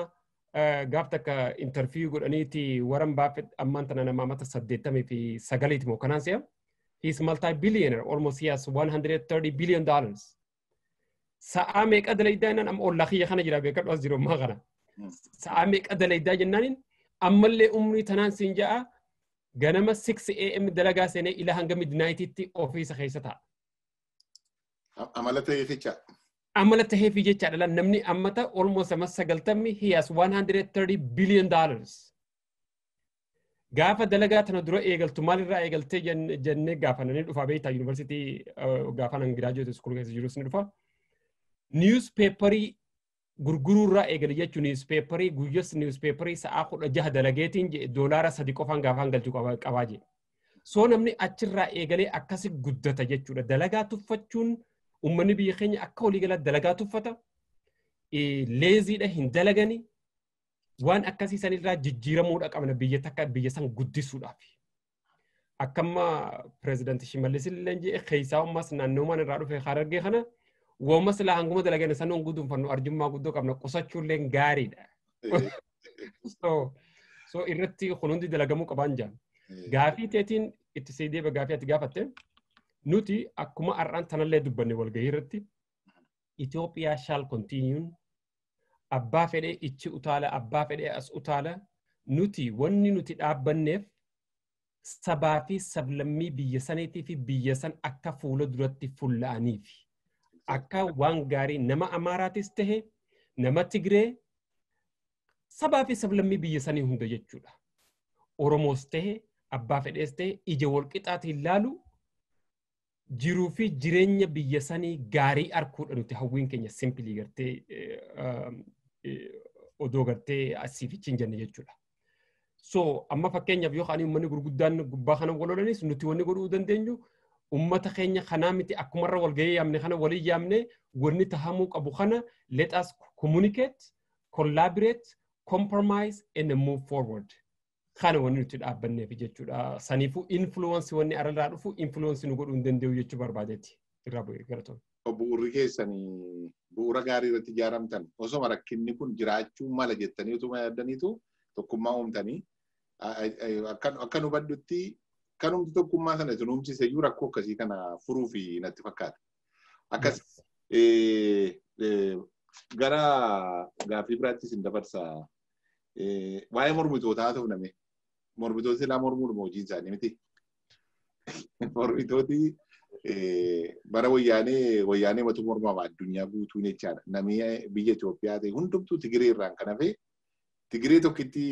gaaf takka intarfiyuu godhaniiti waran baafet ammaan tana namaa mata saddeettamii fi sagaliiti moo kanaan se'a. He is multi-billionaire, almost he has 130 billion dollars. Sa'a meeqa dalaydaa jennaan amma ollaa kiyya kana jira beekadhu as jiru ammaa kana. Sa'a meeqa dalaydaa jennaaniin ammallee umrii tanaan sin ja'a ganama 6am dalagaa seenee ila hanga midnaayitiitti ofiisa keessa ta'a. Amala ta'ee fiicha. fi jechaadha lan namni ammata almost amma sagaltamni he has billion dollars. Gaafa dalagaa tana dura eegaltu maalirraa eegaltee jenne gaafananii dhufa beektaa yuunivarsiitii uh, gaafan hangiraa jiru iskuul keessa jirus ni dhufa. Niyuuspeeparii gurguruurraa eegale jechuun niwuspeeparii guyyoos niwuspeeparii sa'a kudha jaha dalageetiin doolaara sadi qofaan gaafaan galchuu qabaa jee. Soo namni achirraa eegalee akkasi guddata jechuudha. Dalagaa tuffachuun uummanni biyya keenya akka waliigalaa dalagaa tuffata. Leeziidha hin dalagani. Waan akkasii sanirraa jijjiiramuudha qabna biyya takka biyya san guddisuudhaaf. Akkamma pireezidantii Shimallis illee keessaa'ummaas naannoo manarraa dhufe harargee kana. Uumama silaa hanguma dalageen sanuun guutuun arjummaa guddoo qabna qusachuullee gaariidha. so, so irratti kun hundi dalagamuu qabaan jaan. Gaafii teetiin itti siidee gaafii ati gaafatte nuti akkuma har'aan tanallee dubbanne walgahii irratti Itoophiyaa shaal kontiinyuun abbaa fedhee ichi utaala abbaa fedhee as utaala nuti wanni nuti dhaabbanneef sabaa fi sablammii biyya saniitii biyya san akka fuula duratti fuulla'aniifi. akka waan gaarii nama Amaaraatis ta'e nama Tigree sabaa fi sablammii biyya sanii hunda jechuudha. Oromoos ta'e abbaa fedhees ta'e ija walqixaatiin ilaalu jiruu fi jireenya biyya sanii gaarii arkuudha nuti hawwiin keenya simplii gartee odoo gartee asiif hin jenne jechuudha. So amma fakkeenyaaf yookaan manni gurguddaan gubbaa kana walolanis nuti wanni godhuu dandeenyu ummata keenya kanaa miti akkumarra walgahii yaamne kana walii yaamne wanni tahamuu qabu kana let us communicate, collaborate, compromise and move forward. Kana wanni nuti dhaabbanneef jechuudha. Saniifuu influence wanni ararraa dhufu influence nu godhuu hin danda'u jechuu barbaadetti. Irraa bu'ee galatoon. Bu'urri keessanii bu'uura gaarii irratti ijaaramtan osoma rakkinni kun jiraachuu mala jettanii utuma yaadaniitu tokkummaa uumtanii akka nu baddutti Kanumti tokkummaa sana tunuumsiise iyyuu rakkoo akkasii kana furuu fi natti fakkaata. Akkas gara gaaffii biraattis hin dabarsa. Waa'ee mormitootaa haa ta'u name. Mormitoonni silaa mormuudhuma hojiin isaanii miti. Mormitooti bara wayyaanee wayyaanee matuu mormamaa addunyaa guutuun jechaadha. Namni biyya Itoophiyaa ta'e hundumtuu Tigiree irraan kan hafe Tigiree tokkitti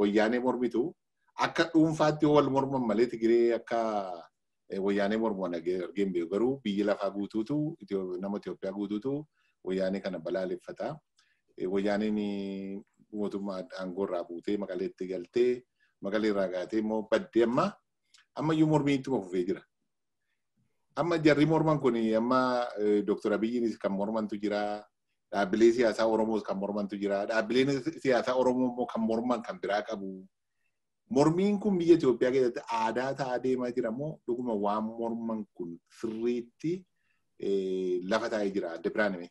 wayyaanee mormituu akka dhuunfaatti yoo wal morman malee Tigiree akka eh, wayyaanee mormoon argeen beeku garuu biyyi lafaa guutuutu nama Itoophiyaa guutuutu wayyaanee kana balaaleffata. Eh, Wayyaaneen mootummaa aangoo irraa buutee Maqaleetti galtee Maqalee irraa gaatee immoo baddee amma ammayyuu mormii ittuma fufee jira. Amma jarri morman kun amma eh, Dooktar Abiyyiinis kan mormantu jira. Dhaabbilee siyaasaa Oromoos kan mormantu jira. Dhaabbileen siyaasaa Oromoo kan morman kan biraa qabu. Mormiin kun biyya Itoophiyaa keessatti aadaa ta'aa deemaa jira moo dhuguma waan morman kun sirriitti lafa taa'ee jira? Adde Biraanime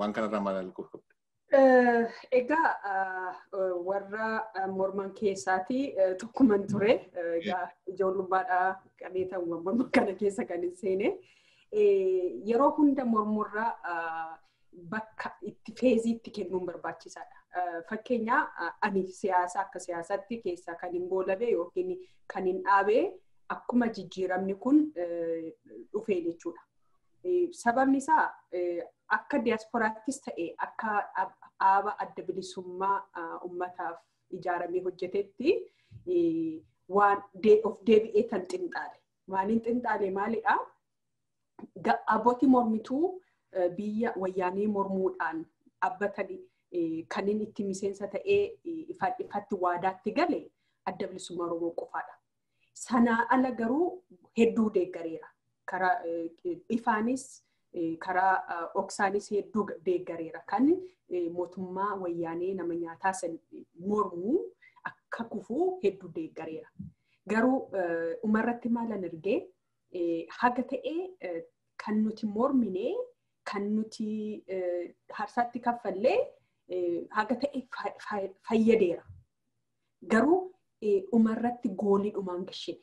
waan kanarraa maal ega Egaa warra morman keessaati tokkuman ture. Egaa ijoollummaadhaa qabee ta'uu morma kana keessa kan hin seene. Yeroo hunda mormurraa bakka itti feezii kennuun barbaachisaadha. Fakkeenya ani siyaasa akka siyaasatti keessa kan hin boolabee yookiin kan hin dhaabee akkuma jijjiiramni kun dhufee jechuudha. Sababni isaa akka diyaasporaattis ta'e akka haaba adda bilisummaa uummataaf ijaaramee hojjetetti waan of deebi'ee kan xinxaale. Maaliin xinxaale maalidhaa? Abbooti mormituu biyya wayyaanee mormuudhaan dhaabbatanii kanneen itti miseensa ta'ee ifatti waadaatti gale adda bilisummaa Oromoo qofaadha. Sanaa ala garuu hedduu deeggareera. Karaa ifaanis karaa oksaanis hedduu deeggareera. Kan mootummaa wayyaanee nama nyaataa mormuu akka kufuu hedduu deeggareera. Garuu umarratti maalan ergee haga ta'ee kan nuti morminee kan nuti eh, harsaatti kaffallee eh, haga ta'e fayyadeera. Garuu eh, umarratti goolii dhumaan gashee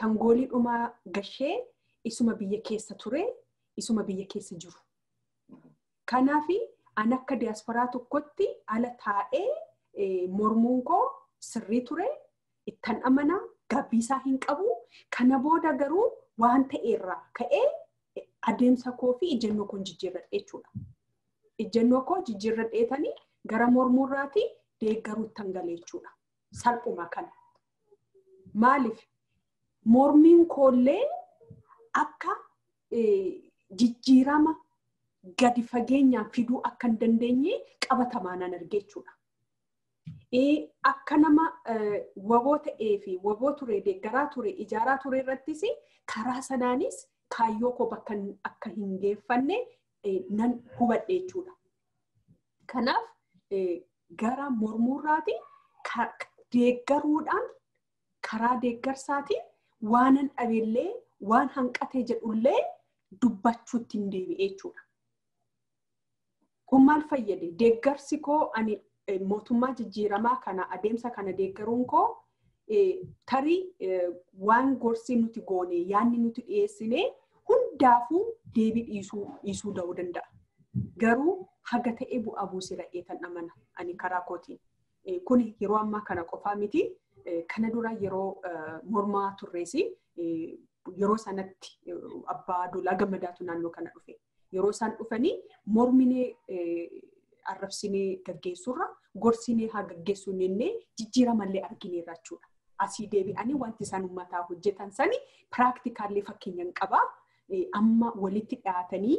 kan goolii dhumaa gashee isuma biyya keessa ture isuma biyya keessa jiru. Kanaaf an akka diyasporaa tokkotti ala taa'ee mormuun koo sirrii ture ittan amanaa gabbiisaa hin qabu kana booda garuu waan ta'eerraa ka'ee. adeemsa koo fi ijannoo koon jijjiirradhe jechuudha. Ijannoo koo jijjiirradheetanii gara mormuurraatii deeggaruutti hangalee jechuudha. Salphuma kana. Maaliif? Mormiin koollee akka e, jijjiirama gadi fageenyaan fiduu akka hin dandeenye qabatamaa nan e, Akka nama e, waboo ta'ee fi waboo ture, deeggaraa ture, ijaaraa ture irrattis karaa sanaanis kaayyoo koo bakka akka hin geeffanne e, nan hubadhe jechuudha. Kanaaf e, gara mormuurraatiin deeggaruudhaan karaa deeggarsaatiin waanan dhabeellee waan hanqatee jedhullee dubbachuutti hin deebi'e jechuudha. Kun maal fayyade? Deeggarsi koo ani e, mootummaa jijjiiramaa kana adeemsa kana deeggaruun koo tarii waan gorsii nuti goone yaanni nuti dhiyeessinee hundaafuu deebii dhiisuu da'uu danda'a. Garuu haga ta'e bu'aa buusee ra'eetan amana ani karaa kootiin. Eh, kun yeroo ammaa kana qofaa miti. Eh, kana dura yeroo eh, mormaa turrees yeroo sanatti abbaa duulaa gammadaatu naannoo kana dhufe. Yeroo isaan dhufanii morminee arrabsinee gaggeessurra gorsinee haa gaggeessuun illee jijjiiramallee argineerra jechuudha. Asii deebi'anii wanti isaan uummataa hojjetan sani piraaktikaallee fakkeenya qaba. amma walitti dhiyaatanii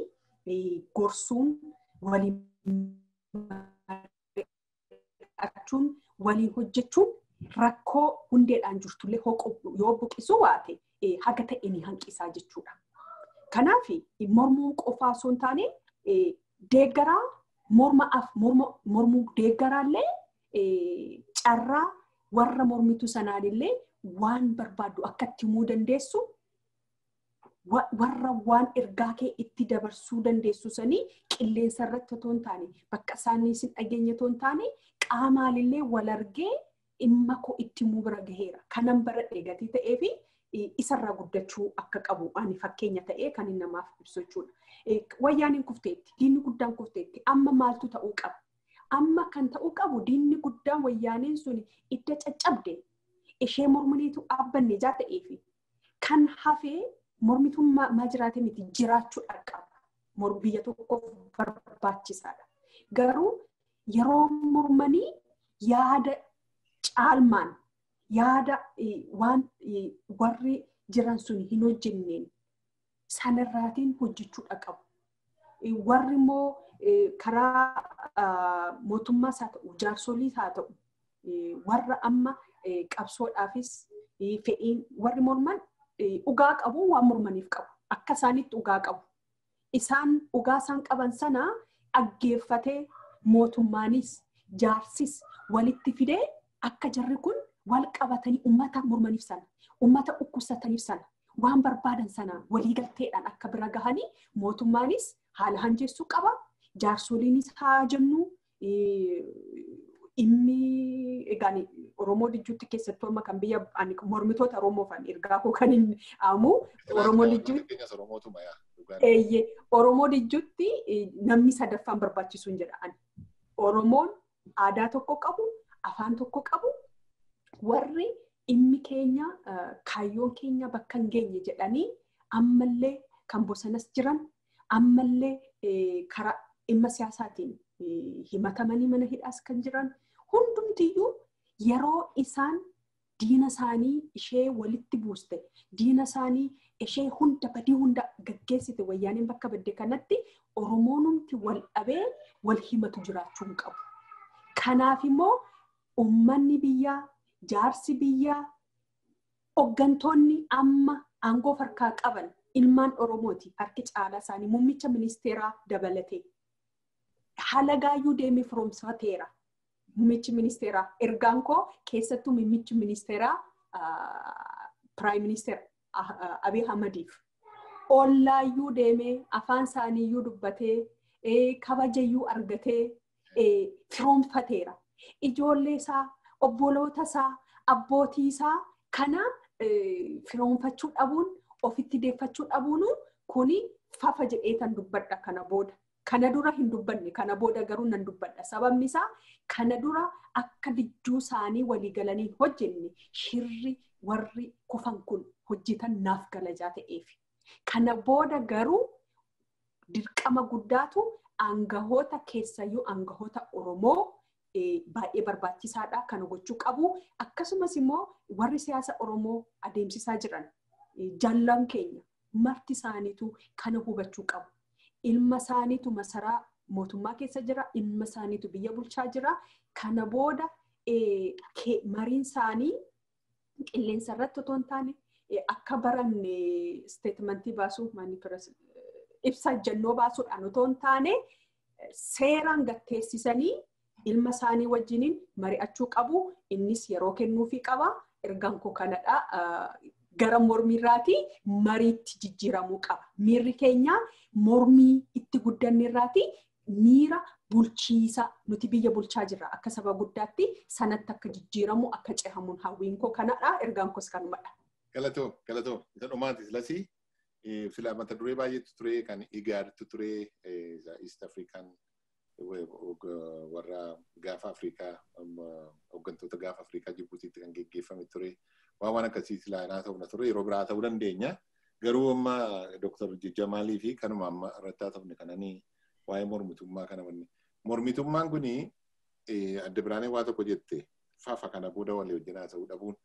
gorsuun waliin waliin hojjechuun rakkoo hundeedhaan jirtullee yoo buqisu waate haga ta'e ni hanqisaa jechuudha. Kanaaf mormuu qofaa osoo hin taane deeggaraa mormaaf mormuu deeggaraallee carraa warra mormitu sanaan illee waan barbaaddu akka itti himuu dandeessu warra waan ergaa kee itti dabarsuu dandeessu sanii qilleensa irratti otoo hin taane bakka isaanii sin dhageenye otoo hin taane qaamaalillee wal argee dhimma koo itti muu bira gaheera. Kanan baradhe gatii ta'ee fi e, isarraa guddachuu akka qabu ani fakkeenya ta'ee kan namaaf ibsu jechuudha. E, wayyaan hin diinni guddaan kufteetti amma maaltu ta'uu qaba. Amma kan ta'uu qabu diinni guddaan wayyaaneen sun idda caccabde ishee mormaniitu dhaabbanne ijaa ta'ee kan hafee mormitummaa maa jiraate miti jiraachuu qaba. Biyya tokkoof barbaachisaadha. Garuu yeroo mormanii yaada caalmaan yaada waan warri jiran sun hin hojjenneen sanarraatiin hojjechuudha qabu. Warri immoo karaa mootummaas haa ta'u jaarsoliis haa ta'u warra amma qabsoodhaafis fe'iin warri morman Eh, ugaa qabu waan mormaniif qabu. Akka isaanitti ugaa qabu. Isaan ugaa isaan qaban sana dhaggeeffatee mootummaanis jaarsis walitti fidee akka jarri kun wal qabatanii uummata mormaniif sana uummata dhukkubsataniif sana waan barbaadan sana waliigalteedhaan akka bira gahanii mootummaanis haala hanjeessuu qaba jaarsoliinis haa jennu eh, dhimmi egaan Oromoo Dijjuutti keessattu kan biyya mormitoota Oromoofan ergaa koo kan hin dhaamu Oromoo Dijjuutti. Oromoo eh, namni sadaffaan barbaachisu jedha ani. Oromoon aadaa tokko qabu afaan tokko qabu warri dhimmi keenya eh, kaayyoon keenya bakka hin geenye jedhanii ammallee kan bosanas jiran ammallee eh, karaa dhimma siyaasaatiin himatamanii mana hidhaas kan jiran hundumtiyyuu yeroo isaan diina isaanii ishee walitti buuste diina isaanii ishee hunda badii hunda gaggeessite wayyaaniin bakka badde kanatti oromoonumti wal wal himatu jiraachuu hin qabu. Kanaaf immoo uummanni biyyaa jaarsi biyyaa hoggantoonni amma aangoo farkaa qaban ilmaan oromooti harki caalaa isaanii muummicha ministeeraa dabalatee. halagaayyuu deemee firoomfateera. muummichi ministeeraa ergaan koo keessattuu muummichi ministeeraa uh, piraayim ministeera uh, uh, Abiy Ahmadiif iyyuu deemee afaan iyyuu dubbatee kabajayyuu argatee firoomfateera ijoollee isaa obboloota isaa abbootii isaa kana e firoomfachuu dhabuun ofitti deeffachuu dhabuun kuni fafa jedheetan dubbadha kana booda. kana dura hin dubbanne kana booda garuu nan dubbadha sababni isaa kana dura akka dijjuu isaanii waliigalanii hojjenne shirri warri kufan kun hojjetan naaf galajaa ta'eef kana booda garuu dirqama guddaatu aangahoota keessayyuu aangahoota oromoo baay'ee barbaachisaadha kana gochuu qabu akkasumas immoo warri siyaasa oromoo adeemsisaa jiran jaallan keenya marti isaaniitu kana hubachuu qabu. ilma isaaniitu masaraa mootummaa keessa jira ilma isaaniitu biyya bulchaa jira kana booda mariin isaanii qilleensarratti otoon taane akka baranne isteetmentii baasuuf ibsa jannoo baasuudhaan otoo taane seeraan gatteessisanii ilma isaanii wajjiniin mari'achuu qabu innis yeroo kennuufii qaba ergan koo kanadha gara mormiirraati mariitti jijjiiramuu qaba. Miirri keenya mormii itti guddanneerraati miira bulchiisa nuti biyya bulchaa jirra. Akka saba guddaatti sanatti akka jijjiiramu akka cehamuun hawwiin koo kanadha. Ergaan kos kanumadha. Galatooma galatooma isa dhumaatis lasii e, fila duree baay'eetu ture kan igaaritu ture e, East Afrikaan warra gaafa Afrikaa um, uh, hooggantoota gaafa Afrikaa Jibuutiitti kan geggeeffame ture. waan waan akkasiis ilaalaa ta'uudha turre yeroo biraa ta'uu dandeenya. Eh. Garuu amma eh, Dooktar Jamaalii fi kanuma amma irratti haasofne kananii waa'ee mormitummaa kana wanni. Mormitummaan kuni adda biraanee waa tokko jette faafa kana eh, booda walii wajjin haasa'uu dhabuun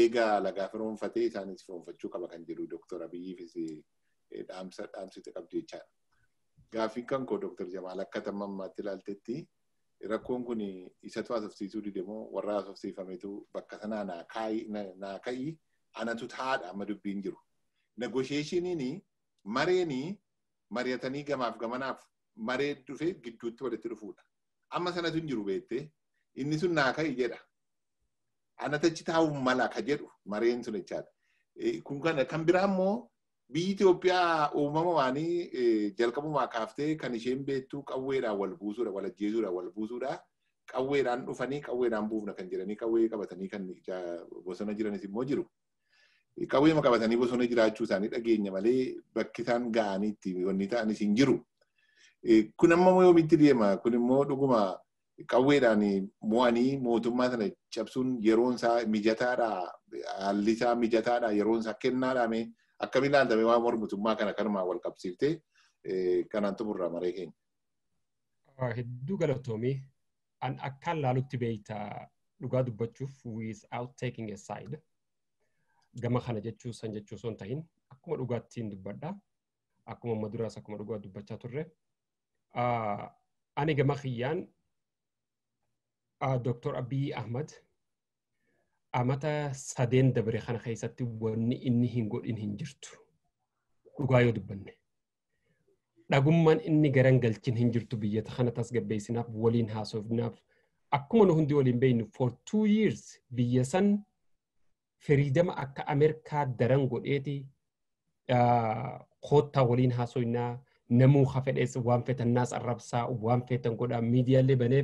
eegaa lagaa firoonfatee isaanis firoonfachuu qaba kan jedhu Dooktar Abiyyiifis dhaamsite qabdu jechaadha. Gaaffiin kan koo Dooktar Jamal akka tamma ammaatti ilaaltetti rakkoon kun isatu haasofsiisuu didemoo warra haasofsiifametu bakka sanaa naa ka'ii anatu taa'aadha amma dubbiin jiru. Negosheeshiniin mareen mari'atanii gamaaf gamanaaf maree dufe gidduutti walitti dhufuudha. Amma sanatu hin jiru beektee inni sun naa ka'ii taa'uun mala ka jedhu mareen sun e, kan biraan Biyyi Itoophiyaa waanii eh, jalqabumaa kaaftee kan isheen beektu qawweedhaan wal buusuudha, wal ajjeesuudha, wal buusuudha. Qawweedhaan dhufanii qawweedhaan buufna kan jedhanii qawwee qabatanii kan bosona jiranis immoo jiru. Qawweema qabatanii bosona jiraachuu isaanii dhageenya malee bakki isaan ga'anii itti wanni jiru. Eh, kun amma yoomitti deema? Kun dhuguma qawweedhaan mo'anii mootummaa sana cabsuun yeroon isaa mijataadha, isaa mijataadha, yeroon isaa Akka waan waa mormutummaa kana kanuma wal qabsiiftee kanaan maree keenya. Hedduu galatoomii an akkaan laalutti beeytaa dhugaa dubbachuuf without taking a side gama kana jechuusan san jechuu ta'in akkuma dhugaattiin dubbadha. Akkuma maduraas akkuma dhugaa dubbachaa turre. Ani gama kiyyaan Dr. Abiy Ahmad amata sadeen dabre kana keessatti wanni inni hin godhin hin jirtu dhugaa yoo dubbanne. dagumman inni garan galchin hin jirtu biyyata kana tasgabbeessinaaf waliin haasofnaaf akkuma nu hundi waliin beeynu for two years biyya san firiidama akka Ameerikaa daran godheeti koottaa waliin haasoinaa namuu fedes waan feetannaas arrabsaa waan feetan godhaa miidiyaalee banee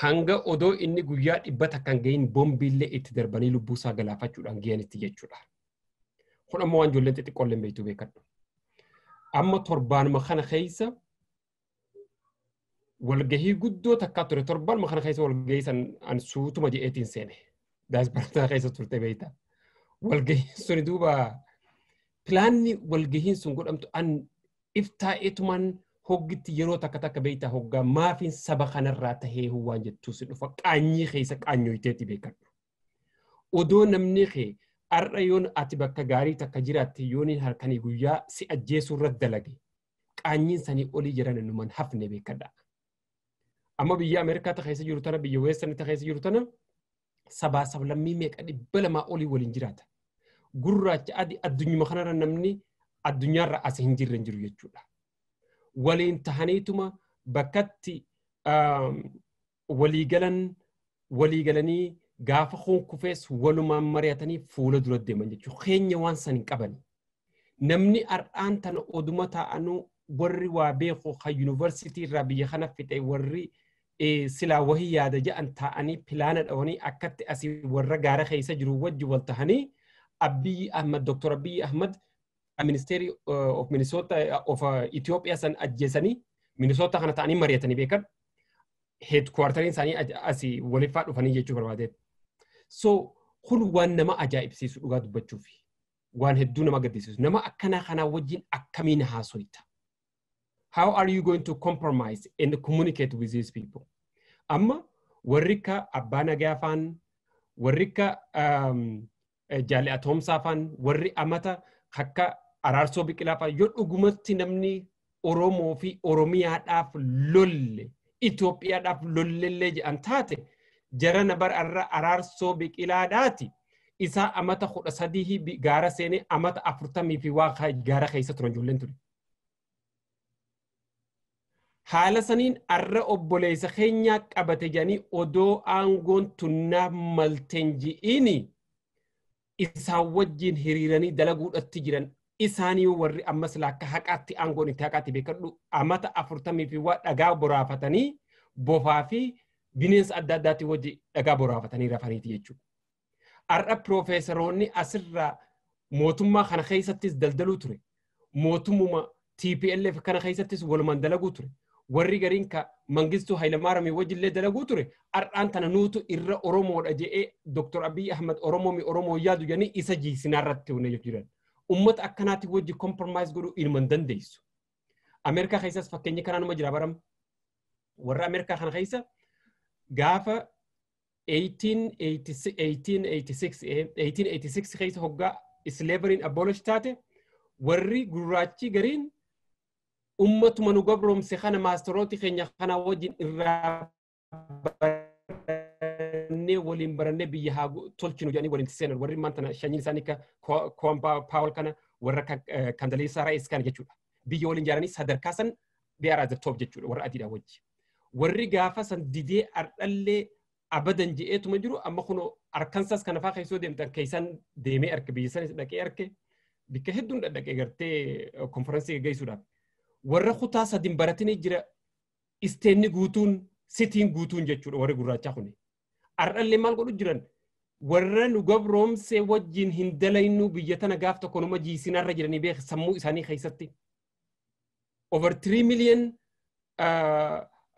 hanga odoo inni guyyaa dhibba takkaan gahin bombiillee itti darbanii lubbuu isaa galaafachuudhaan gahanitti jechuudha. Kun ammoo waan ijoolleen xixiqqoolleen beektu beekadhu. Amma torbaanuma kana keessa walgahii guddoo takkaa ture torbaanuma kana keessa walgahii san an suutuma jedheetiin seene. Daasbarataa keessa turte beekta. Walgahiin suni duuba pilaanni walgahiin sun godhamtu an iftaa'etumaan. hoggitti yeroo takka takka beektaa hoggaa saba kanarraa tahee waan jettuus dhufa qaanyii keessa qaanyooyiteetti beekadhu. Odoo namni kee har'a yoon ati bakka gaarii takka jiraatte yooniin harkanii guyyaa si ajjeesuu irra dalage qaanyiin sanii olii jiran numan hafne beekadha. Amma biyya Ameerikaa takeessa jiru tana biyya Weessanii takeessa jiru tana sabaa sablammii meeqa dhibba lamaa olii waliin jiraata. Gurraacha adii addunyuma kanarra namni addunyaarra as hin jirre jiru jechuudha. waliin tahaniituma bakkatti um, waliigalan waliigalanii gaafa honkufees walumaan mari'atanii fuula dura deeman jechuudha. Keenya waan san hin qaban. Namni ar'aan tana oduma taa'anuu warri waa beeku kan yuunivarsiitii irraa biyya kana fite warri e, silaa wahii yaada jedhan taa'anii pilaana dhawanii akkatti asii warra gaara keessa jiru wajji wal tahanii Abiyyi Ahmad Dooktor Abiyyi Ahmad ministeeri eh, of minisoota eh, of eh, Itoophiyaa san ajjeesanii minisoota kana ta'anii mari'atanii beekan heedkuwaartariin isaanii asii waliffaa dhufanii jechuu barbaadeera. So kun waan nama ajaa'ibsiisu dhugaa dubbachuuf waan hedduu nama gaddisiisu nama akkanaa kanaa wajjin akkamiin haasoita. How are you going to compromise and communicate with these people? Amma warri abbaa nagaa faan warri akka um, jaalli atoomsaa faan warri amata akka araarsoo biqilaa fa'aa yoo dhugumatti namni Oromoo fi Oromiyaadhaaf lolle Itoophiyaadhaaf lollellee jedhan taate jarana bararra araarsoo biqilaadhaati isaa amata kudha sadii gaara seenee amata afurtamii fi waa gaara keessa turan ture. Haala saniin arra obboleessa keenya qabate jedhanii odoo aangoo tunnaa malteen isaan wajjin hiriiranii dalaguudhatti jiran isaanii warri ammas laakka haqaatti aangoon itti haqaatti beekadhu amata afurtamii fi waa dhagaa boraafatanii bofaa fi bineensa adda addaatti wajji dhagaa boraafatanii rafaniiti jechuudha. Har'a piroofeesaroonni asirra mootummaa kana keessattis daldaluu ture mootummuma TPLF kana keessattis walumaan dalaguu ture warri gariinka mangistuu hayilamaaramii wajjillee dalaguu ture har'aan tana nuutu irra oromoodha jedhee dooktor abiyyi ahmad oromoomi oromoo yaadu jedhanii isa jiisinaarratti hune jiran ummata akkanaati wajji kompromaayis godhuu ilma hin dandeessu keessas fakkeenyi kanaanuma jira baram warra ameerikaa kana keessa gaafa 1886 keessa hoggaa isleeveriin abolish taate warri gurraachi gariin ummatuma nu gabromse kana maasterooti keenya kana wajjin irraa barannee waliin barannee biyya haa tolchinu jedhanii waliin seenan warri maanta shanyiin isaanii akka koompaa paawul kana warra kandaleessaa raa'is kana jechuudha. Biyya waliin jaaranii sadarkaa san dhiyaraa jirtoof jechuudha warra adiidhaa wajji. Warri gaafa san didee ardhallee abadan je'eetuma jiru amma kunoo harkansas kana faa keessoo deemtan keessan deemee arke biyya sanis dhaqee arke bikka hedduun dhaqee gartee konferansii gaggeessuudhaaf warra kutaa sadin baratinee jira isteenni guutuun sitiin guutuun jechuudha warri gurraachaa kuni. arallee maal godhu jiran warra nu gabroomsee wajjin hin dalaynuu biyya tana gaaf tokkonuma jiisinarra jiranii beek sammuu isaanii keessatti. Over 3 million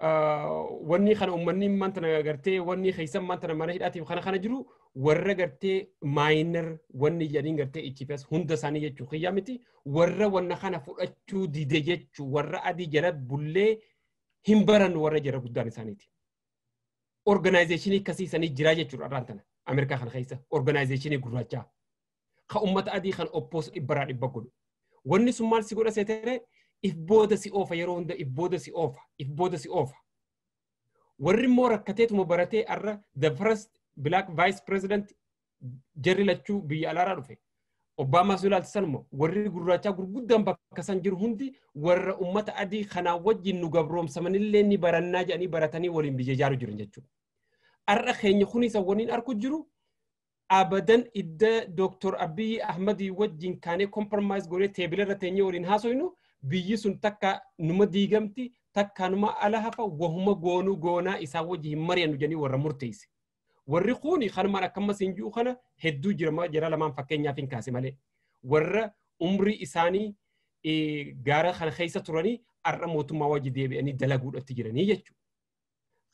wanni kana uummanni na gartee wanni keessan na mana hidhaatiif kana kana jiru warra gartee maayinar wanni jedhiin gartee HPS hunda isaanii jechuu kiyyaa miti warra wanna kana fudhachuu dide jechu warra adii jala bullee hin baran warra jala guddaan isaaniiti. Organaayizeeshinii akkasii isaanii jiraa jechuudha irraan tana Ameerikaa kana keessa organizeeshinii gurraachaa. Ka uummata adii kan oppoos dhibbaraa dhibba godhu. Wanni sun maal si godha seeteree if booda si oofa yeroo hunda if booda si oofa if booda si oofa warri immoo rakkateetuma baratee arra the first black vice president jarri lachuu biyya alaaraa dhufe Obaamaa si ilaalchisan immoo warri gurraachaa gurguddaan bakka san jiru hundi warra uummata adii kanaan wajjin nu gabroomsamanillee ni barannaa jedhanii baratanii waliin biyya ijaaru jiru jechuudha. Har'a keenya kunisa waliin arku jiru abadan idda Dooktor Abiyyi Ahmad wajjin kaane komparmaayiz golee teebila irra teenyee waliin haasoynu biyyi sun takka numa diigamti takka numa ala hafa wahuma goonuu goonaa isaa wajji hin mari'annu jedhanii warra murteesse. Warri kuuni kanumaan akkamas hin jiru kana hedduu jira jara lamaan fakkeenyaaf hin kaase malee. Warra umri isaanii e, gaara kana keessa turanii har'a mootummaa wajji deebi'anii dalaguudhaatti jiranii jechuudha.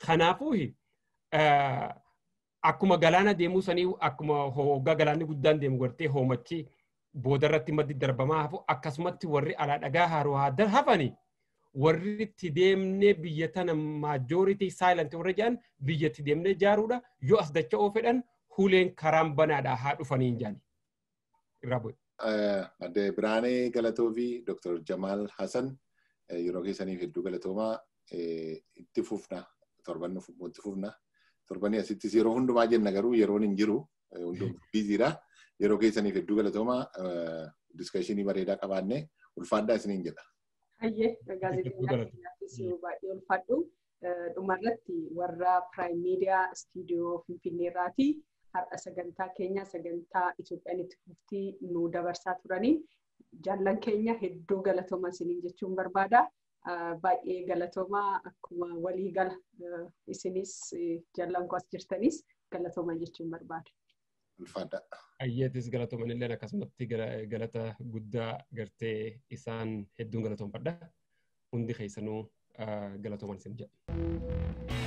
Kanaafuu e, akkuma galaana deemuu sanii akkuma hoggaa galaanni guddaan deemu gartee hoomachi boodarratti maddi darbamaa hafu akkasumatti warri alaa dhagaa haaroo hafani warri itti deemnee biyya tana maajooritii saayilantii warra ja'an biyya itti deemnee jaaruudha yoo as dacha'oo fedhan huleen karaan banaadhaa haa dhufanii hin jaani. Irraa bu'e. Eh, Adde Biraanee Galatoo fi Jamaal Hasan eh, yeroo keessaniif hedduu galatoomaa eh, itti fufna torbanni itti fufna torbanni asitti yeroo hundumaa jenna garuu yeroon hin jiru hundumaa biiziidha. yeroo keessaniif hedduu galatoomaa eh, diskashinii bareedaa qabaanne ulfaadhaa isiniin jedha. Hayyee gaazexeessaa baay'ee ulfaadhu. Eh, Dhumarratti warra Piraayim Miidiyaa Istiidiyoo Finfinneerraati har'a sagantaa keenya sagantaa Itoophiyaan itti fuftii nu dabarsaa turanii jaallan keenya hedduu galatooma isiniin jechuun barbaada. Eh, baay'ee galatoomaa akkuma walii gala isinis jaallan as jirtanis galatooma jechuun barbaada. ulfaadha. Ayyeetis galatoomaniilleen akkasumatti galata guddaa gartee isaan hedduun galatoonfadha. Hundi keessanuu galatooman isin jedha.